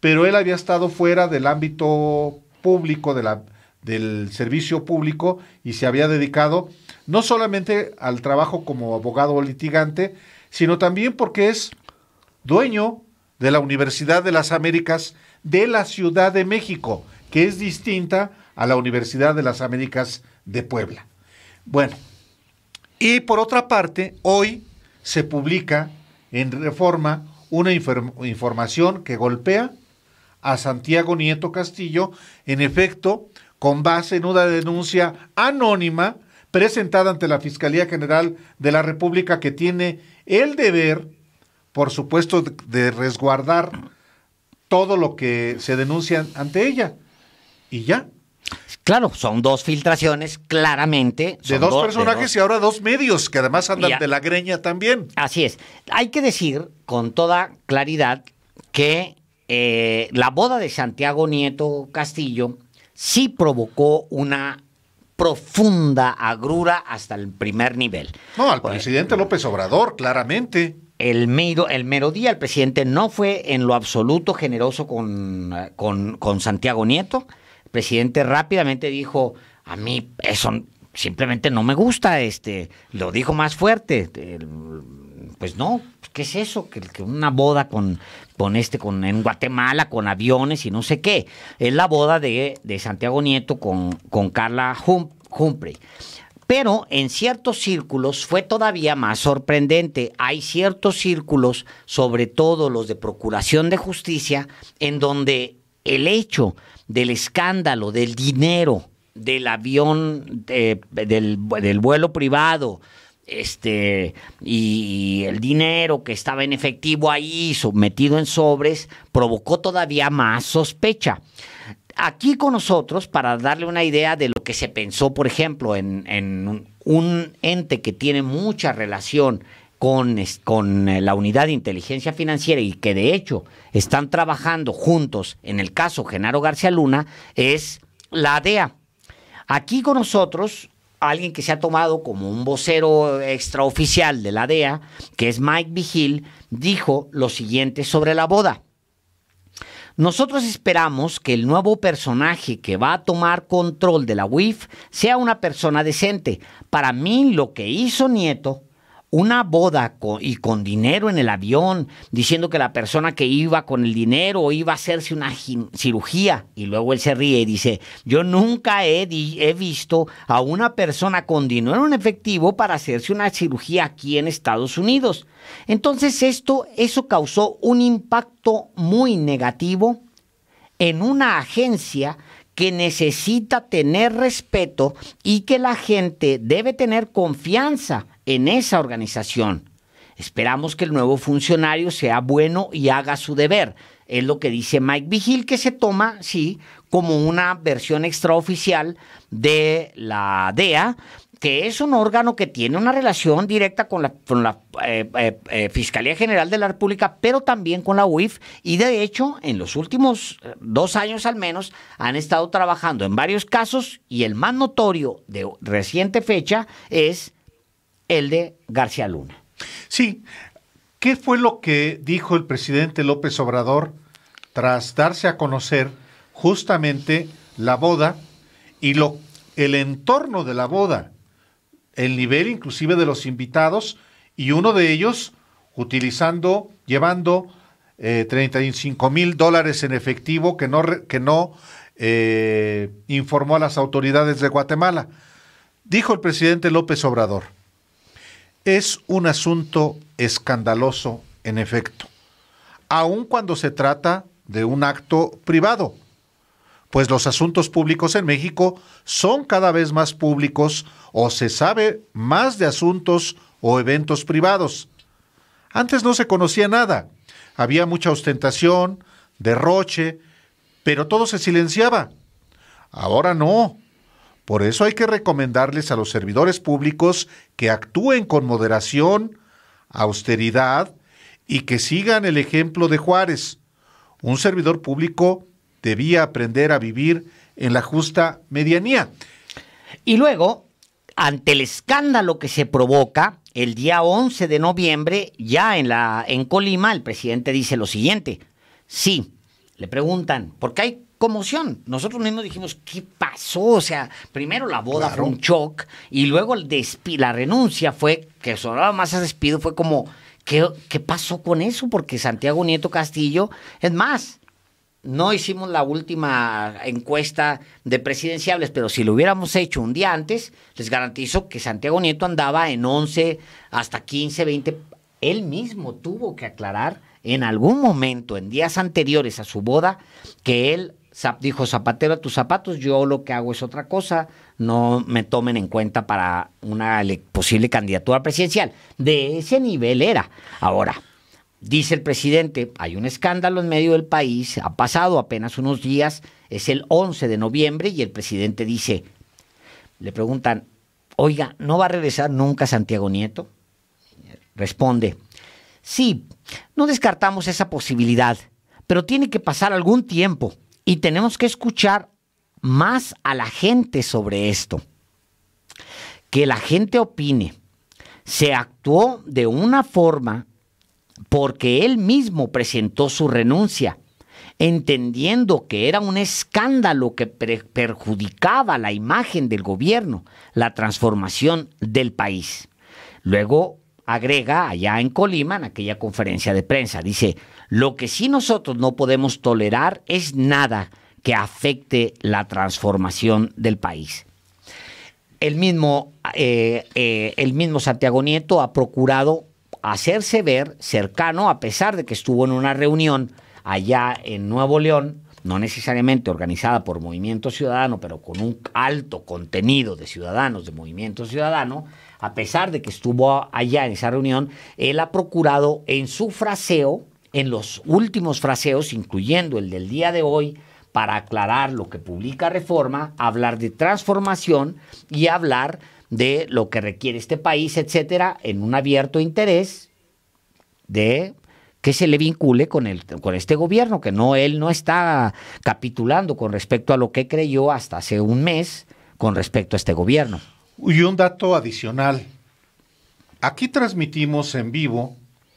Speaker 1: pero él había estado fuera del ámbito público de la del servicio público y se había dedicado no solamente al trabajo como abogado o litigante, sino también porque es dueño de la Universidad de las Américas de la Ciudad de México, que es distinta a la Universidad de las Américas de Puebla. Bueno, y por otra parte, hoy se publica en Reforma una información que golpea a Santiago Nieto Castillo, en efecto, con base en una denuncia anónima presentada ante la Fiscalía General de la República que tiene el deber, por supuesto, de resguardar todo lo que se denuncia ante ella. Y ya. Claro, son dos filtraciones, claramente. De dos, personajes y ahora dos medios que además andan de la greña
Speaker 2: también. Así es. Hay que decir con toda claridad que eh, la boda de Santiago Nieto Castillo sí provocó una profunda agrura hasta el primer nivel. No, al pues, presidente López Obrador, claramente. El mero, el mero día, el presidente no fue en lo absoluto generoso con, con, Santiago Nieto. El presidente rápidamente dijo, a mí eso simplemente no me gusta, este, lo dijo más fuerte. pues no, ¿qué es eso? Que, que una boda con, con este, con en Guatemala, con aviones y no sé qué. Es la boda de, de Santiago Nieto con, con Carla Humphrey. Pero en ciertos círculos fue todavía más sorprendente. Hay ciertos círculos, sobre todo los de Procuración de Justicia, en donde el hecho del escándalo, del dinero, del avión, eh, del, vuelo privado, este y, el dinero que estaba en efectivo ahí sometido en sobres provocó todavía más sospecha. Aquí con nosotros, para darle una idea de lo que se pensó, por ejemplo, en, un ente que tiene mucha relación con, con eh, la unidad de inteligencia financiera y que de hecho están trabajando juntos en el caso Genaro García Luna, es la DEA. Aquí con nosotros alguien que se ha tomado como un vocero extraoficial de la DEA, que es Mike Vigil, dijo lo siguiente sobre la boda. Nosotros esperamos que el nuevo personaje que va a tomar control de la WIF sea una persona decente. Para mí lo que hizo Nieto una boda y con dinero en el avión, diciendo que la persona que iba con el dinero iba a hacerse una cirugía. Y luego él se ríe y dice, yo nunca he, he visto a una persona con dinero en efectivo para hacerse una cirugía aquí en Estados Unidos. Entonces esto, eso causó un impacto muy negativo en una agencia que necesita tener respeto y que la gente debe tener confianza en esa organización. Esperamos que el nuevo funcionario sea bueno y haga su deber. Es lo que dice Mike Vigil, que se toma, sí, como una versión extraoficial de la DEA, que es un órgano que tiene una relación directa con la, con la eh, eh, eh, Fiscalía General de la República, pero también con la UIF, y de hecho en los últimos dos años al menos han estado trabajando en varios casos y el más notorio de reciente fecha es el de García Luna.
Speaker 1: Sí. ¿Qué fue lo que dijo el presidente López Obrador tras darse a conocer justamente la boda y lo, el entorno de la boda, el nivel inclusive de los invitados y uno de ellos utilizando, llevando 35 eh, mil dólares en efectivo que no, que no eh, informó a las autoridades de Guatemala. Dijo el presidente López Obrador. Es un asunto escandaloso, en efecto, aun cuando se trata de un acto privado, pues los asuntos públicos en México son cada vez más públicos o se sabe más de asuntos o eventos privados. Antes no se conocía nada, había mucha ostentación, derroche, pero todo se silenciaba. Ahora no. Por eso hay que recomendarles a los servidores públicos que actúen con moderación, austeridad y que sigan el ejemplo de Juárez. Un servidor público debía aprender a vivir en la justa medianía. Y luego, ante el escándalo que se provoca, el día 11 de
Speaker 2: noviembre, ya en, la, en Colima, el presidente dice lo siguiente. Sí, le preguntan, ¿por qué hay conmoción. Nosotros mismos dijimos, ¿qué pasó? O sea, primero la boda fue un shock y luego el la renuncia fue, que sonaba más a despido, fue como, ¿qué, pasó con eso? Porque Santiago Nieto Castillo, es más, no hicimos la última encuesta de presidenciables, pero si lo hubiéramos hecho un día antes, les garantizo que Santiago Nieto andaba en 11 hasta 15, 20. Él mismo tuvo que aclarar en algún momento, en días anteriores a su boda, que él dijo Zapatero a tus zapatos, yo lo que hago es otra cosa, no me tomen en cuenta para una posible candidatura presidencial. De ese nivel era. Ahora, dice el presidente, hay un escándalo en medio del país, ha pasado apenas unos días, es el 11 de noviembre y el presidente dice, le preguntan, oiga, ¿no va a regresar nunca Santiago Nieto? Responde, sí, no descartamos esa posibilidad, pero tiene que pasar algún tiempo. Y tenemos que escuchar más a la gente sobre esto. Que la gente opine. Se actuó de una forma porque él mismo presentó su renuncia, entendiendo que era un escándalo que perjudicaba la imagen del gobierno, la transformación del país. Luego agrega allá en Colima, en aquella conferencia de prensa, dice, lo que sí nosotros no podemos tolerar es nada que afecte la transformación del país. El mismo, eh, eh, el mismo Santiago Nieto ha procurado hacerse ver cercano, a pesar de que estuvo en una reunión allá en Nuevo León, no necesariamente organizada por Movimiento Ciudadano, pero con un alto contenido de ciudadanos de Movimiento Ciudadano, a pesar de que estuvo allá en esa reunión, él ha procurado en su fraseo en los últimos fraseos, incluyendo el del día de hoy, para aclarar lo que publica Reforma, hablar de transformación y hablar de lo que requiere este país, etcétera, en un abierto interés de que se le vincule con, el, con este gobierno, que no él no está capitulando con respecto a lo que creyó hasta hace un mes con respecto a
Speaker 1: este gobierno. Y un dato adicional. Aquí transmitimos en vivo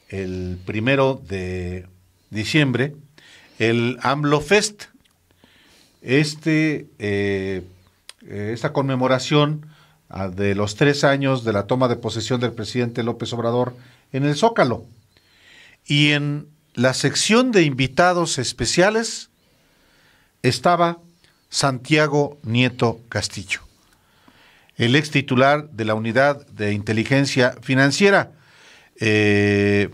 Speaker 1: el primero de diciembre, el AMLO Fest. Este, eh, esta conmemoración ah, de los tres años de la toma de posesión del presidente López Obrador en el Zócalo. Y en la sección de invitados especiales estaba Santiago Nieto Castillo, el ex titular de la Unidad de Inteligencia Financiera eh,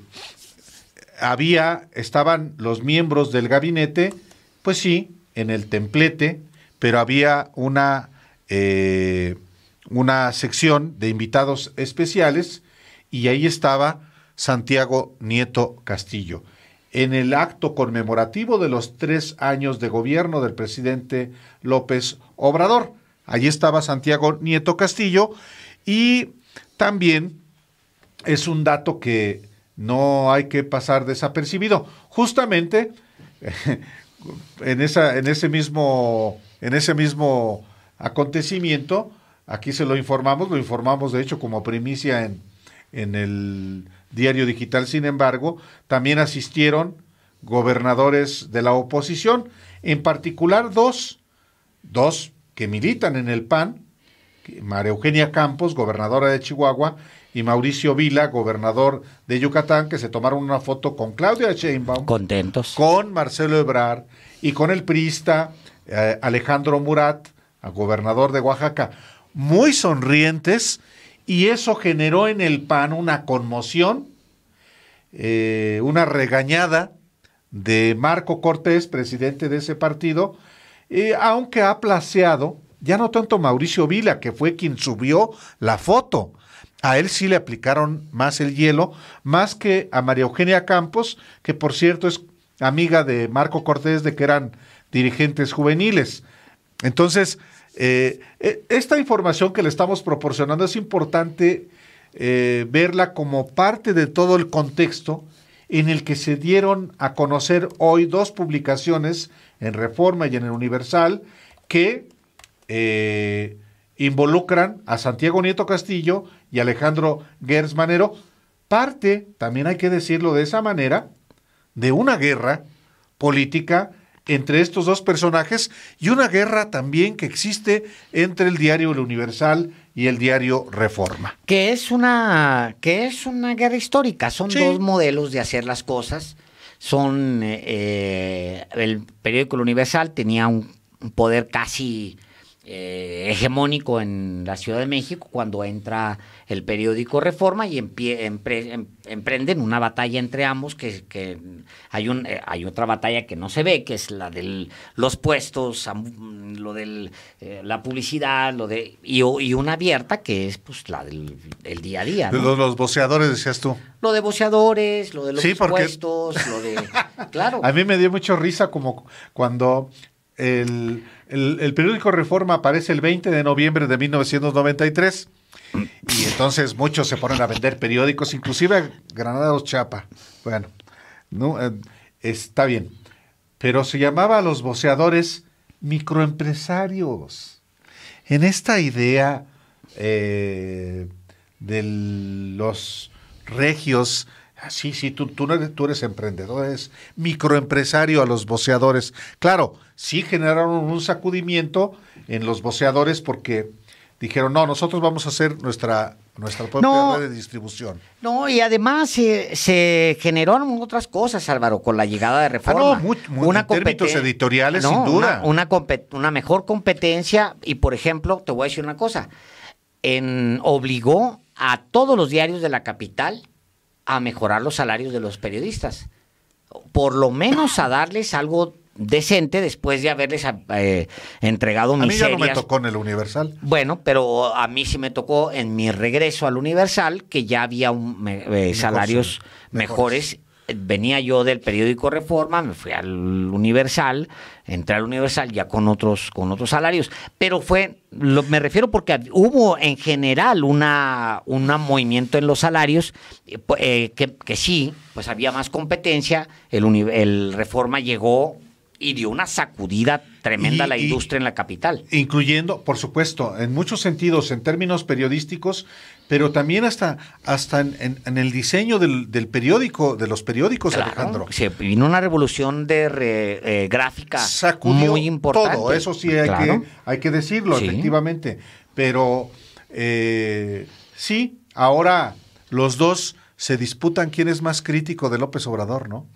Speaker 1: había, estaban los miembros del gabinete, pues sí, en el templete, pero había una, eh, una sección de invitados especiales y ahí estaba Santiago Nieto Castillo. En el acto conmemorativo de los tres años de gobierno del presidente López Obrador. Allí estaba Santiago Nieto Castillo y también es un dato que no hay que pasar desapercibido. Justamente [LAUGHS] en, esa, en, ese mismo, en ese mismo acontecimiento, aquí se lo informamos, lo informamos de hecho como primicia en, en el diario digital, sin embargo, también asistieron gobernadores de la oposición, en particular dos, dos que militan en el PAN, María Eugenia Campos, gobernadora de Chihuahua, y Mauricio Vila, gobernador de Yucatán, que se tomaron una foto con Claudia Sheinbaum. Contentos. Con Marcelo Ebrard y con el priista eh, Alejandro Murat, gobernador de Oaxaca. Muy sonrientes y eso generó en el PAN una conmoción, eh, una regañada de Marco Cortés, presidente de ese partido, eh, aunque ha placeado ya no tanto Mauricio Vila, que fue quien subió la foto, a él sí le aplicaron más el hielo, más que a María Eugenia Campos, que por cierto es amiga de Marco Cortés, de que eran dirigentes juveniles. Entonces, eh, e, esta información que le estamos proporcionando es importante eh, verla como parte de todo el contexto en el que se dieron a conocer hoy dos publicaciones en Reforma y en el Universal que eh, involucran a Santiago Nieto Castillo y Alejandro Gersmanero, Manero, parte, también hay que decirlo de esa manera, de una guerra política entre estos dos personajes y una guerra también que existe entre el diario El Universal y el diario Reforma. Que es una, que es una guerra histórica,
Speaker 2: son dos modelos de hacer las cosas. Son eh, eh, el periódico El Universal tenía un poder casi eh, hegemónico en la Ciudad de México cuando entra el periódico Reforma y em-, emprenden una batalla entre ambos que, hay, un, eh, hay otra batalla que no se ve, que es la de los puestos, lo de eh, la publicidad, lo de y,
Speaker 1: una abierta que es pues la del
Speaker 2: el día a día. Los,
Speaker 1: boceadores, voceadores, decías tú.
Speaker 2: Lo de boceadores, lo de los puestos, lo de... [LAUGHS] Claro. A
Speaker 1: mí me dio mucho risa como cuando el el, periódico Reforma aparece el 20 de noviembre de 1993 y entonces muchos se ponen a vender periódicos, inclusive Granada Granados Chapa. Bueno, no, eh, está bien. Pero se llamaba a los voceadores microempresarios. En esta idea eh, de los regios, así, ah, sí, tú, eres, emprendedor, es microempresario a los voceadores. Claro, sí generaron un sacudimiento en los voceadores porque dijeron, no, nosotros vamos a hacer nuestra, nuestra propia red de distribución.
Speaker 2: No, y además se generaron otras cosas, Álvaro, con la llegada de ah, reforma. no, muy, muy una términos editoriales, sin duda. Una, una, una, mejor competencia, y por ejemplo, te voy a decir una cosa, obligó a todos los diarios de la capital a mejorar los salarios de los periodistas. Por lo menos a darles algo decente después de haberles ah, eh, entregado un miserias. ya me tocó
Speaker 1: en el Universal. Bueno,
Speaker 2: pero a mí sí me tocó en mi regreso al Universal, que ya había un, eh, salarios mejores. Venía yo del periódico Reforma, me fui al Universal, entré al Universal ya con otros, con otros salarios. Pero fue, me refiero porque hubo en general una, un movimiento en los salarios eh, que, sí, pues había más competencia. El, el Reforma llegó y dio una sacudida tremenda a la industria en la capital.
Speaker 1: Incluyendo, por supuesto, en muchos sentidos, en términos periodísticos, pero también hasta, hasta en, el diseño del, del, periódico, de los periódicos, Alejandro. Se vino una revolución de eh, gráfica muy importante. Todo, eso sí hay, que, hay que decirlo, efectivamente. Pero eh, sí, ahora los dos se disputan quién es más crítico de López Obrador, ¿no?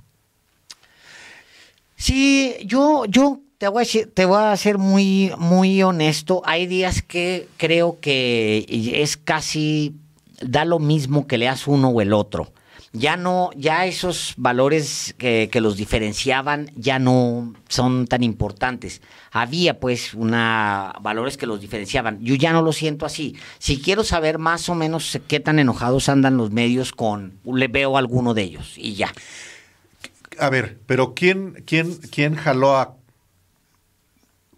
Speaker 1: Sí, yo,
Speaker 2: yo te voy a te voy a ser muy, muy honesto. Hay días que creo que es casi da lo mismo que leas uno o el otro. Ya no, ya esos valores que, los diferenciaban ya no son tan importantes. Había pues una valores que los diferenciaban. Yo ya no lo siento así. Si quiero saber más o menos qué tan enojados andan los medios con,
Speaker 1: le veo alguno de ellos y ya a ver, pero ¿quién, quién, quién jaló a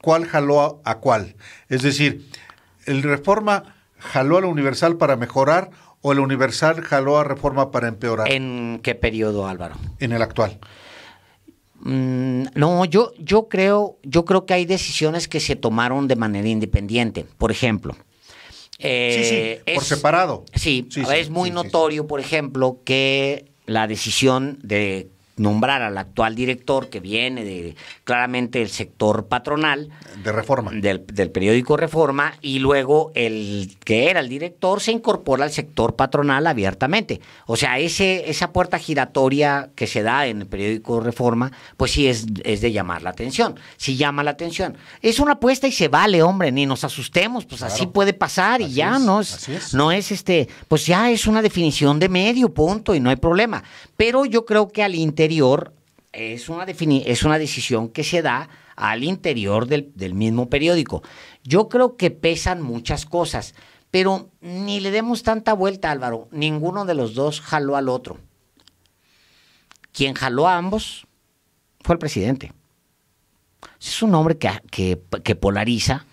Speaker 1: cuál jaló a, cuál? Es decir, ¿el Reforma jaló a la Universal para mejorar o el Universal jaló a Reforma para empeorar?
Speaker 2: ¿En qué periodo, Álvaro? En
Speaker 1: el actual. Mm, no, yo, yo,
Speaker 2: creo, yo creo que hay decisiones que se tomaron de manera independiente. Por ejemplo, sí, eh, por separado. sí es muy notorio, por ejemplo, que la decisión de nombrar al actual director que viene de claramente del sector patronal. De Reforma. Del, del, periódico Reforma y luego el que era el director se incorpora al sector patronal abiertamente. O sea, ese, esa puerta giratoria que se da en el periódico Reforma, pues sí es, es de llamar la atención, sí llama la atención. Es una apuesta y se vale, hombre, ni nos asustemos, pues así puede pasar y ya no es, no es este, pues ya es una definición de medio punto y no hay problema. Pero yo creo que al interior es una, es una decisión que se da al interior del, mismo periódico. Yo creo que pesan muchas cosas, pero ni le demos tanta vuelta, Álvaro. Ninguno de los dos jaló al otro. Quien jaló a ambos fue el presidente. Es un hombre que, que, que polariza,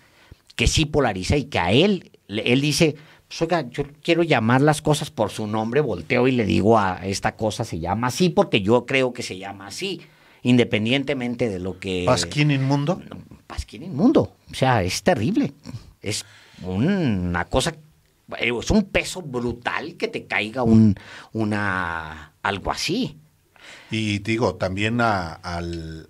Speaker 2: que sí polariza y que a él, él dice, oiga, yo quiero llamar las cosas por su nombre, volteo y le digo a esta cosa se llama así porque yo creo que se llama así, independientemente de lo que... Pasquín inmundo. Pasquín inmundo, o sea, es terrible, es una cosa, es un peso brutal que te caiga un, una,
Speaker 1: algo así. Y digo, también al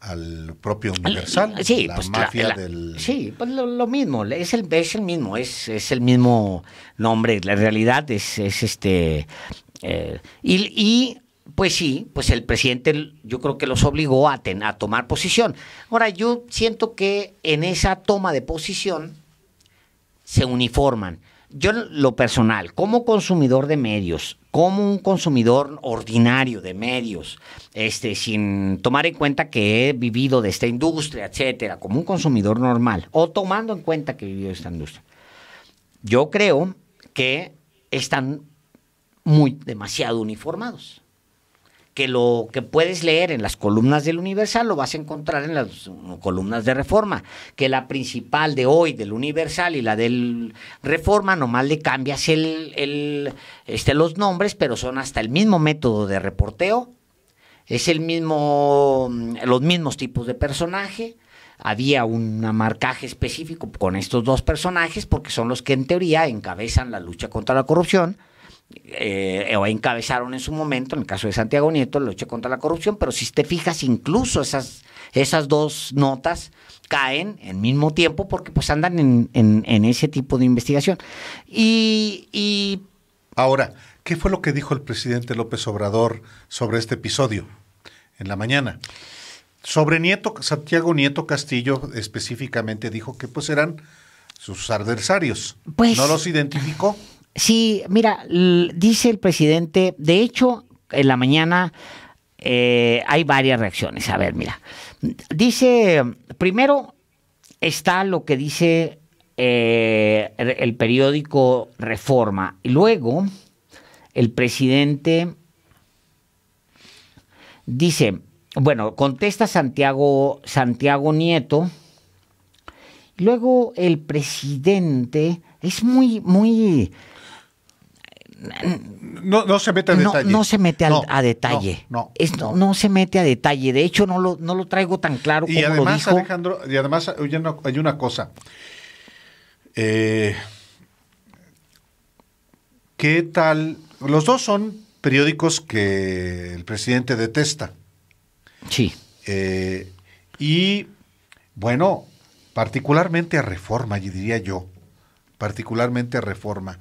Speaker 1: al propio Universal, sí, la pues, mafia del... Sí, pues lo, mismo, es el, es el
Speaker 2: mismo, es, es el mismo nombre, la realidad es, es este... Eh, y, y, pues sí, pues el presidente yo creo que los obligó a, a tomar posición. Ahora, yo siento que en esa toma de posición se uniforman. Yo, lo personal, como consumidor de medios, como un consumidor ordinario de medios, este, sin tomar en cuenta que he vivido de esta industria, etcétera, como un consumidor normal, o tomando en cuenta que he vivido de esta industria, yo creo que están muy demasiado uniformados que lo que puedes leer en las columnas del Universal lo vas a encontrar en las mm, columnas de Reforma, que la principal de hoy del Universal y la del Reforma nomás le cambias el, este, los nombres, pero son hasta el mismo método de reporteo, es el mismo, mm, los mismos tipos de personaje, había un marcaje específico con estos dos personajes porque son los que en teoría encabezan la lucha contra la corrupción eh, o encabezaron en su momento, en el caso de Santiago Nieto, la lucha contra la corrupción, pero si te fijas, incluso esas, esas dos notas caen en mismo tiempo porque pues andan en, ese
Speaker 1: tipo de investigación. Y, y... Ahora, ¿qué fue lo que dijo el presidente López Obrador sobre este episodio en la mañana? Sobre Nieto, Santiago Nieto Castillo específicamente dijo que pues eran sus adversarios. Pues, no los identificó.
Speaker 2: Sí, mira, dice el presidente, de hecho, en la mañana eh, hay varias reacciones. A ver, mira. Dice, primero está lo que dice eh, el periódico Reforma. Y luego, el presidente dice, bueno, contesta Santiago, Santiago Nieto. Luego el presidente es muy, muy, no, se mete a detalle. No, se mete a detalle. No, no, se mete a detalle. De hecho, no lo, no lo traigo tan
Speaker 1: claro y además, Alejandro, y además hay una, hay una cosa. Eh, ¿Qué tal? Los dos son periódicos que el presidente detesta. Sí. Eh, y bueno, particularmente a Reforma, diría yo, particularmente a Reforma.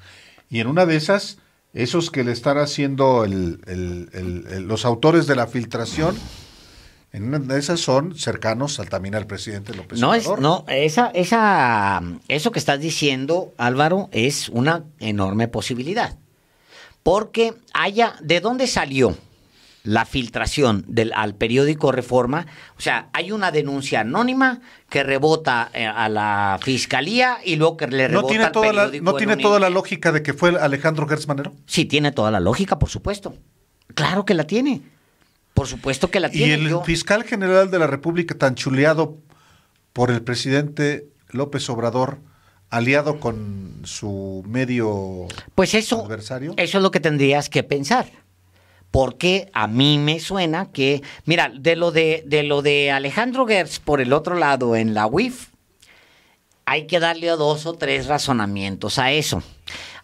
Speaker 1: Y en una de esas esos que le están haciendo los autores de la filtración, en una de esas son cercanos al, también al presidente López no
Speaker 2: no, esa, esa, eso que estás diciendo, Álvaro, es una enorme posibilidad. Porque haya, ¿de dónde salió? la filtración del, al periódico Reforma, o sea, hay una denuncia anónima que rebota eh, a la fiscalía y luego que le rebota ¿No tiene toda la, ¿No tiene toda
Speaker 1: la lógica de que fue Alejandro Gersmanero Sí, tiene toda la lógica, por supuesto. Claro que la tiene. Por supuesto que la tiene. Y el fiscal general de la República, tan chuleado por el presidente López Obrador, aliado con su medio pues eso, adversario. Eso es
Speaker 2: lo que tendrías que pensar porque a mí me suena que, mira, de lo de, lo de Alejandro Gertz por el otro lado en la WiF hay que darle dos o tres razonamientos a eso.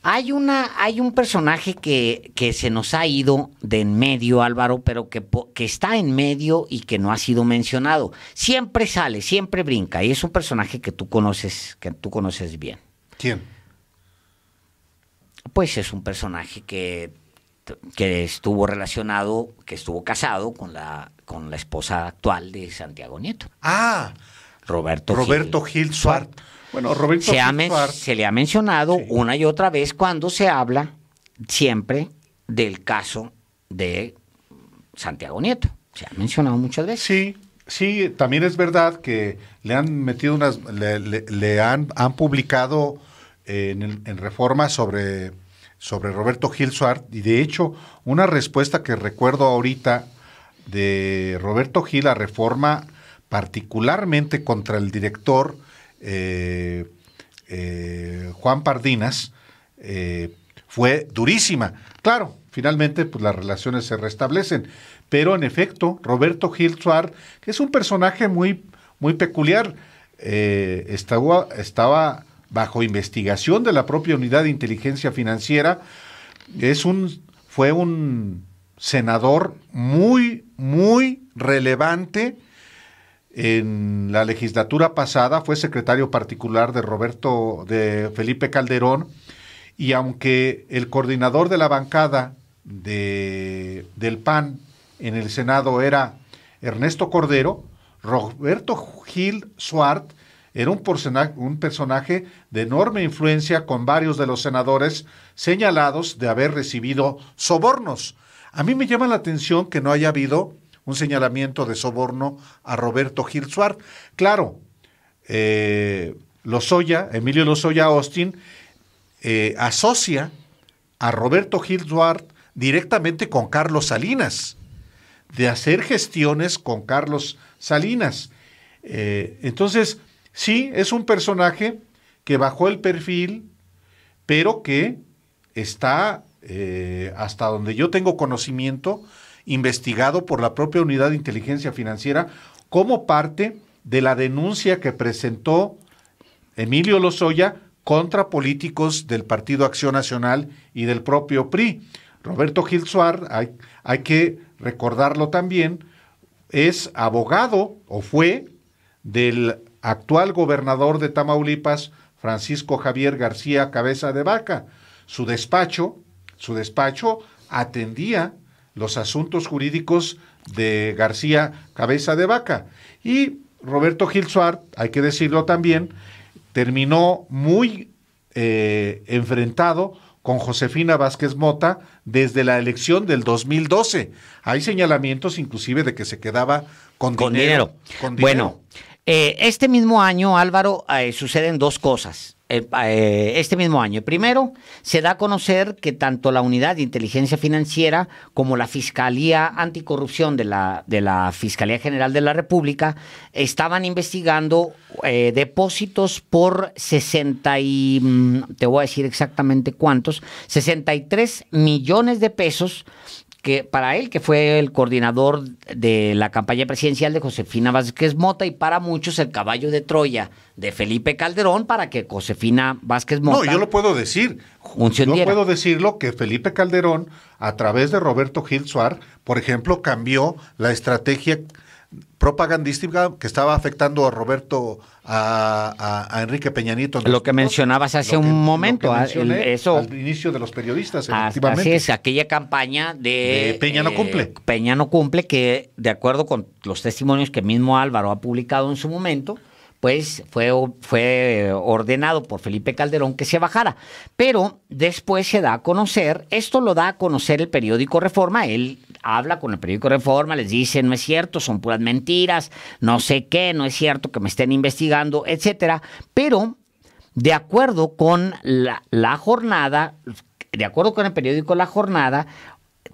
Speaker 2: Hay una, hay un personaje que, que se nos ha ido de en medio, Álvaro, pero que, que está en medio y que no ha sido mencionado. Siempre sale, siempre brinca, y es un personaje que tú conoces, que tú conoces bien. ¿Quién? Pues es un personaje que que estuvo relacionado, que estuvo casado con la, con la esposa actual de Santiago Nieto. Ah, Roberto,
Speaker 1: Roberto Gil, Suart. Bueno, Roberto se, Gil ha, se
Speaker 2: le ha mencionado una y otra vez cuando se habla siempre del caso
Speaker 1: de Santiago Nieto. Se ha mencionado muchas veces. Sí, sí, también es verdad que le han metido unas, le, han, han publicado eh, en Reforma sobre sobre Roberto Gil Suárez. Y de hecho, una respuesta que recuerdo ahorita de Roberto Gil a reforma, particularmente contra el director eh, eh, Juan Pardinas, eh, fue durísima. Claro, finalmente pues, las relaciones se restablecen. Pero en efecto, Roberto Gil Suárez, que es un personaje muy, muy peculiar, estaba, estaba bajo investigación de la propia Unidad de Inteligencia Financiera, es un, fue un senador muy, muy relevante en la legislatura pasada, fue secretario particular de Roberto, de Felipe Calderón, y aunque el coordinador de la bancada de, del PAN en el Senado era Ernesto Cordero, Roberto Gil Suart era un, personaje de enorme influencia con varios de los senadores señalados de haber recibido sobornos. A mí me llama la atención que no haya habido un señalamiento de soborno a Roberto Suárez. Claro, eh, Lo Soya Emilio Lozoya Austin, eh, asocia a Roberto Suárez directamente con Carlos Salinas, de hacer gestiones con Carlos Salinas. Eh, entonces, Sí, es un personaje que bajó el perfil, pero que está, eh, hasta donde yo tengo conocimiento, investigado por la propia Unidad de Inteligencia Financiera como parte de la denuncia que presentó Emilio Lozoya contra políticos del Partido Acción Nacional y del propio PRI. Roberto Gil Suar, hay que recordarlo también, es abogado o fue del actual gobernador de Tamaulipas, Francisco Javier García Cabeza de Vaca. Su despacho, su despacho atendía los asuntos jurídicos de García Cabeza de Vaca. Y Roberto Gil Suárez, hay que decirlo también, terminó muy eh, enfrentado con Josefina Vázquez Mota desde la elección del 2012. Hay señalamientos inclusive de que se quedaba con, Con dinero. Bueno,
Speaker 2: eh, este mismo año, Álvaro, eh, suceden dos cosas.
Speaker 1: Eh,
Speaker 2: este mismo año. Primero, se da a conocer que tanto la Unidad de Inteligencia Financiera como la Fiscalía Anticorrupción de la, Fiscalía General de la República estaban investigando depósitos por 60 mm, te voy a decir exactamente cuántos, 63 millones de pesos que para él, que fue el coordinador de la campaña presidencial de Josefina Vázquez Mota y para muchos el caballo de Troya de Felipe Calderón para que Josefina Vázquez Mota. No, yo lo
Speaker 1: puedo decir. Yo puedo decirlo que Felipe Calderón, a través de Roberto Gil Suar, por ejemplo, cambió la estrategia propagandística que estaba afectando a Roberto, a, Enrique Peña Nieto lo
Speaker 2: que mencionabas hace
Speaker 1: un momento, ah, eso, al inicio de los periodistas, efectivamente. Así es, aquella campaña
Speaker 2: de, Peña no eh, cumple. Peña no cumple, que de acuerdo con los testimonios que mismo Álvaro ha publicado en su momento, pues fue, fue ordenado por Felipe Calderón que se bajara. Pero después se da a conocer, esto lo da a conocer el periódico Reforma, él habla con el periódico Reforma, les dice, no es cierto, son puras mentiras, no sé qué, no es cierto que me estén investigando, etcétera. Pero, de acuerdo con la, la jornada, de acuerdo con el periódico La Jornada,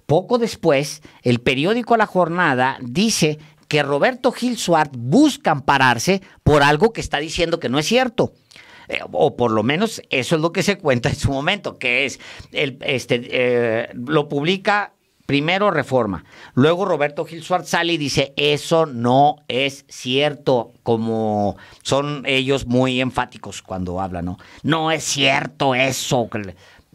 Speaker 2: poco después, el periódico La Jornada dice que Roberto Gil Suárez busca ampararse por algo que está diciendo que no es cierto. Eh, o por lo menos eso es lo que se cuenta en su momento, que es, el, este, eh, lo publica primero Reforma, luego Roberto Gil sale y dice, eso no es cierto, como son ellos muy enfáticos cuando hablan, ¿no? No es cierto eso.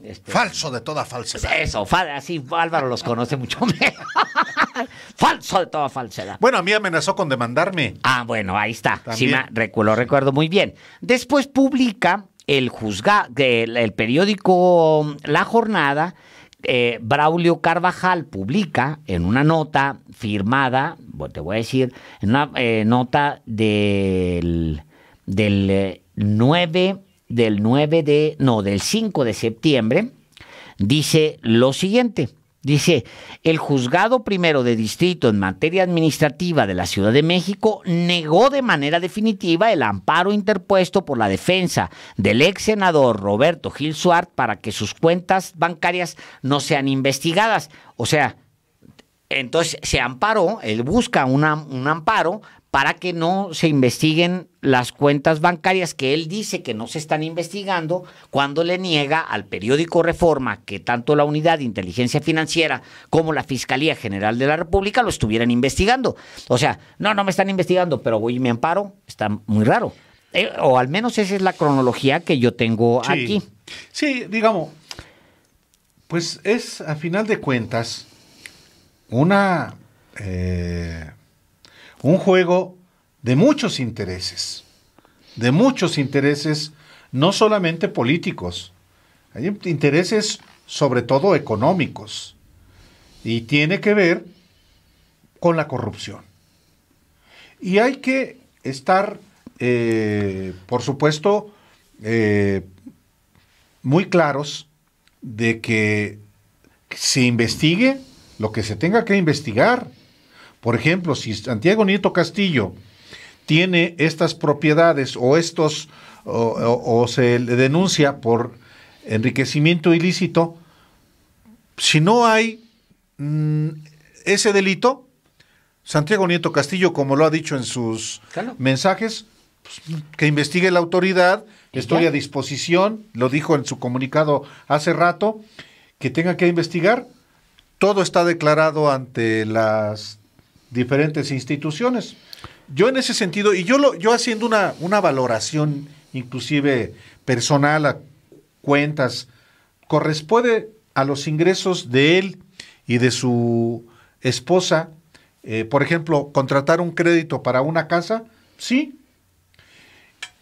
Speaker 2: Este, falso de toda falsedad. Pues eso, así Álvaro los conoce mucho mejor. [LAUGHS] falso de toda falsedad. Bueno, a mí amenazó con demandarme. Ah, bueno, ahí está. Sí, lo recuerdo muy bien. Después publica el, juzga, periódico La Jornada. Eh, Braulio Carvajal publica en una nota firmada, te voy a decir, en una eh, nota del, del 9 eh, del 9 de, no, del 5 de septiembre, dice lo siguiente. Dice, el juzgado primero de distrito en materia administrativa de la Ciudad de México negó de manera definitiva el amparo interpuesto por la defensa del ex senador Roberto Gil Suárez para que sus cuentas bancarias no sean investigadas. O sea, entonces se amparó, él busca un amparo para que no se investiguen las cuentas bancarias que él dice que no se están investigando cuando le niega al periódico Reforma que tanto la Unidad de Inteligencia Financiera como la Fiscalía General de la República lo estuvieran investigando. O sea, no, no me están investigando, pero voy y me amparo. Está muy raro. Eh, o al menos esa es la cronología que yo tengo aquí.
Speaker 1: Sí, digamos, pues es a final de cuentas una... Eh, un juego de muchos intereses, de muchos intereses, no solamente políticos, hay intereses sobre todo económicos, y tiene que ver con la corrupción. Y hay que estar, eh, por supuesto, eh, muy claros de que se investigue lo que se tenga que investigar por ejemplo, si Santiago Nieto Castillo tiene estas propiedades o estos o, se le denuncia por enriquecimiento ilícito, si no hay mm, ese delito, Santiago Nieto Castillo, como lo ha dicho en sus mensajes, pues, que investigue la autoridad, estoy a disposición, lo dijo en su comunicado hace rato, que tenga que investigar. Todo está declarado ante las diferentes instituciones. Yo en ese sentido, y yo, lo, yo haciendo una, una valoración inclusive personal a cuentas, corresponde a los ingresos de él y de su esposa, eh, por ejemplo, contratar un crédito para una casa, sí.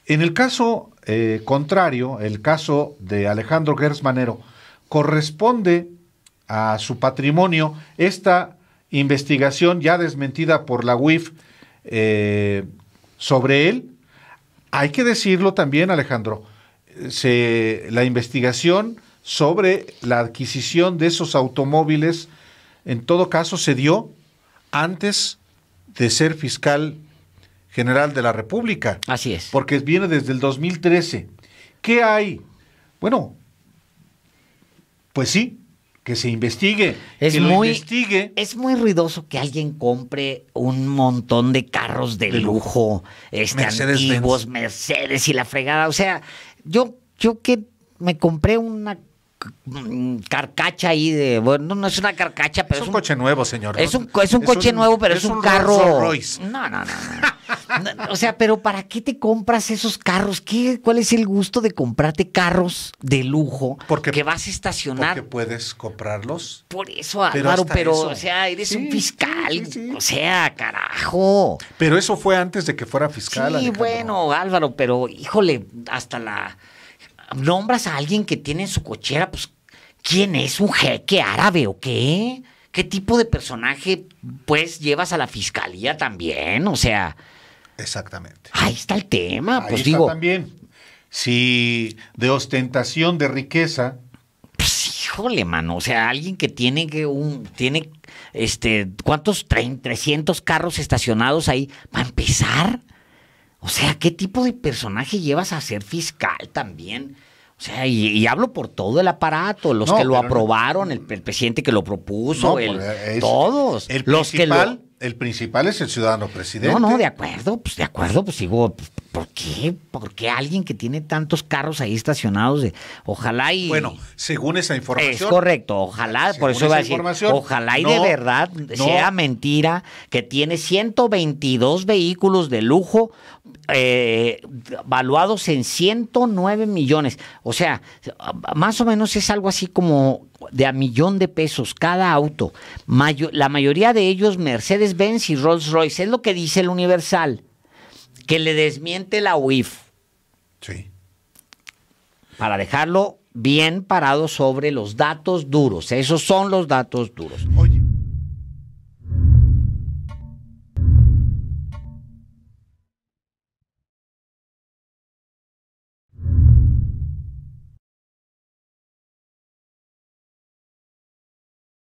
Speaker 1: En el caso eh, contrario, el caso de Alejandro Gersmanero, corresponde a su patrimonio esta investigación ya desmentida por la UIF eh, sobre él. Hay que decirlo también, Alejandro, se, la investigación sobre la adquisición de esos automóviles, en todo caso, se dio antes de ser fiscal general de la República. Así es. Porque viene desde el 2013. ¿Qué hay? Bueno, pues sí, que se investigue. Es que muy,
Speaker 2: Es muy ruidoso que alguien compre un montón de carros de, lujo, Este, Mercedes Mercedes y la fregada. O sea, yo, yo que me compré una Mm, carcacha ahí de. Bueno, no es una carcacha, pero. Es, un,
Speaker 1: coche nuevo, señor. Es un, es un coche nuevo, pero es, un, carro.
Speaker 2: No, no, no, O sea, pero ¿para qué te compras esos carros? ¿Qué, ¿Cuál es el gusto de comprarte carros
Speaker 1: de lujo porque, que vas a estacionar? Porque puedes comprarlos.
Speaker 2: Por eso, Álvaro, pero, o sea, eres un fiscal. o sea,
Speaker 1: carajo. Pero eso fue antes de que
Speaker 2: fuera fiscal. Sí, bueno, Álvaro, pero híjole, hasta la nombras a alguien que tiene en su cochera, pues, ¿quién es? ¿Un jeque árabe o qué? ¿Qué tipo de personaje, pues, llevas a la fiscalía también?
Speaker 1: O sea. Exactamente. Ahí está el tema, pues, ahí pues está digo. también. Si de ostentación de riqueza. Pues, híjole, mano. O sea, alguien que tiene que un. Tiene,
Speaker 2: este, ¿cuántos? 300 carros estacionados ahí. ¿Va a empezar? O sea, ¿qué tipo de personaje llevas a ser fiscal también? O sea, y, hablo por todo el aparato, los que lo aprobaron, el, presidente que lo propuso, pues, todos,
Speaker 1: el el principal es el ciudadano presidente. No, no, de acuerdo,
Speaker 2: pues de acuerdo, pues digo, pues, ¿por qué? ¿Por alguien que tiene tantos carros ahí estacionados? De, ojalá y. Bueno, según esa información. Es correcto, ojalá, por eso iba a decir. Ojalá y de verdad sea mentira que tiene 122 vehículos de lujo eh, valuados en 109 millones. O sea, más o menos es algo así como de a millón de pesos cada auto. la mayoría de ellos Mercedes-Benz y Rolls-Royce. Es lo que dice el Universal, que le desmiente la UIF. Sí. Para dejarlo bien parado sobre los datos duros. Esos son los datos duros.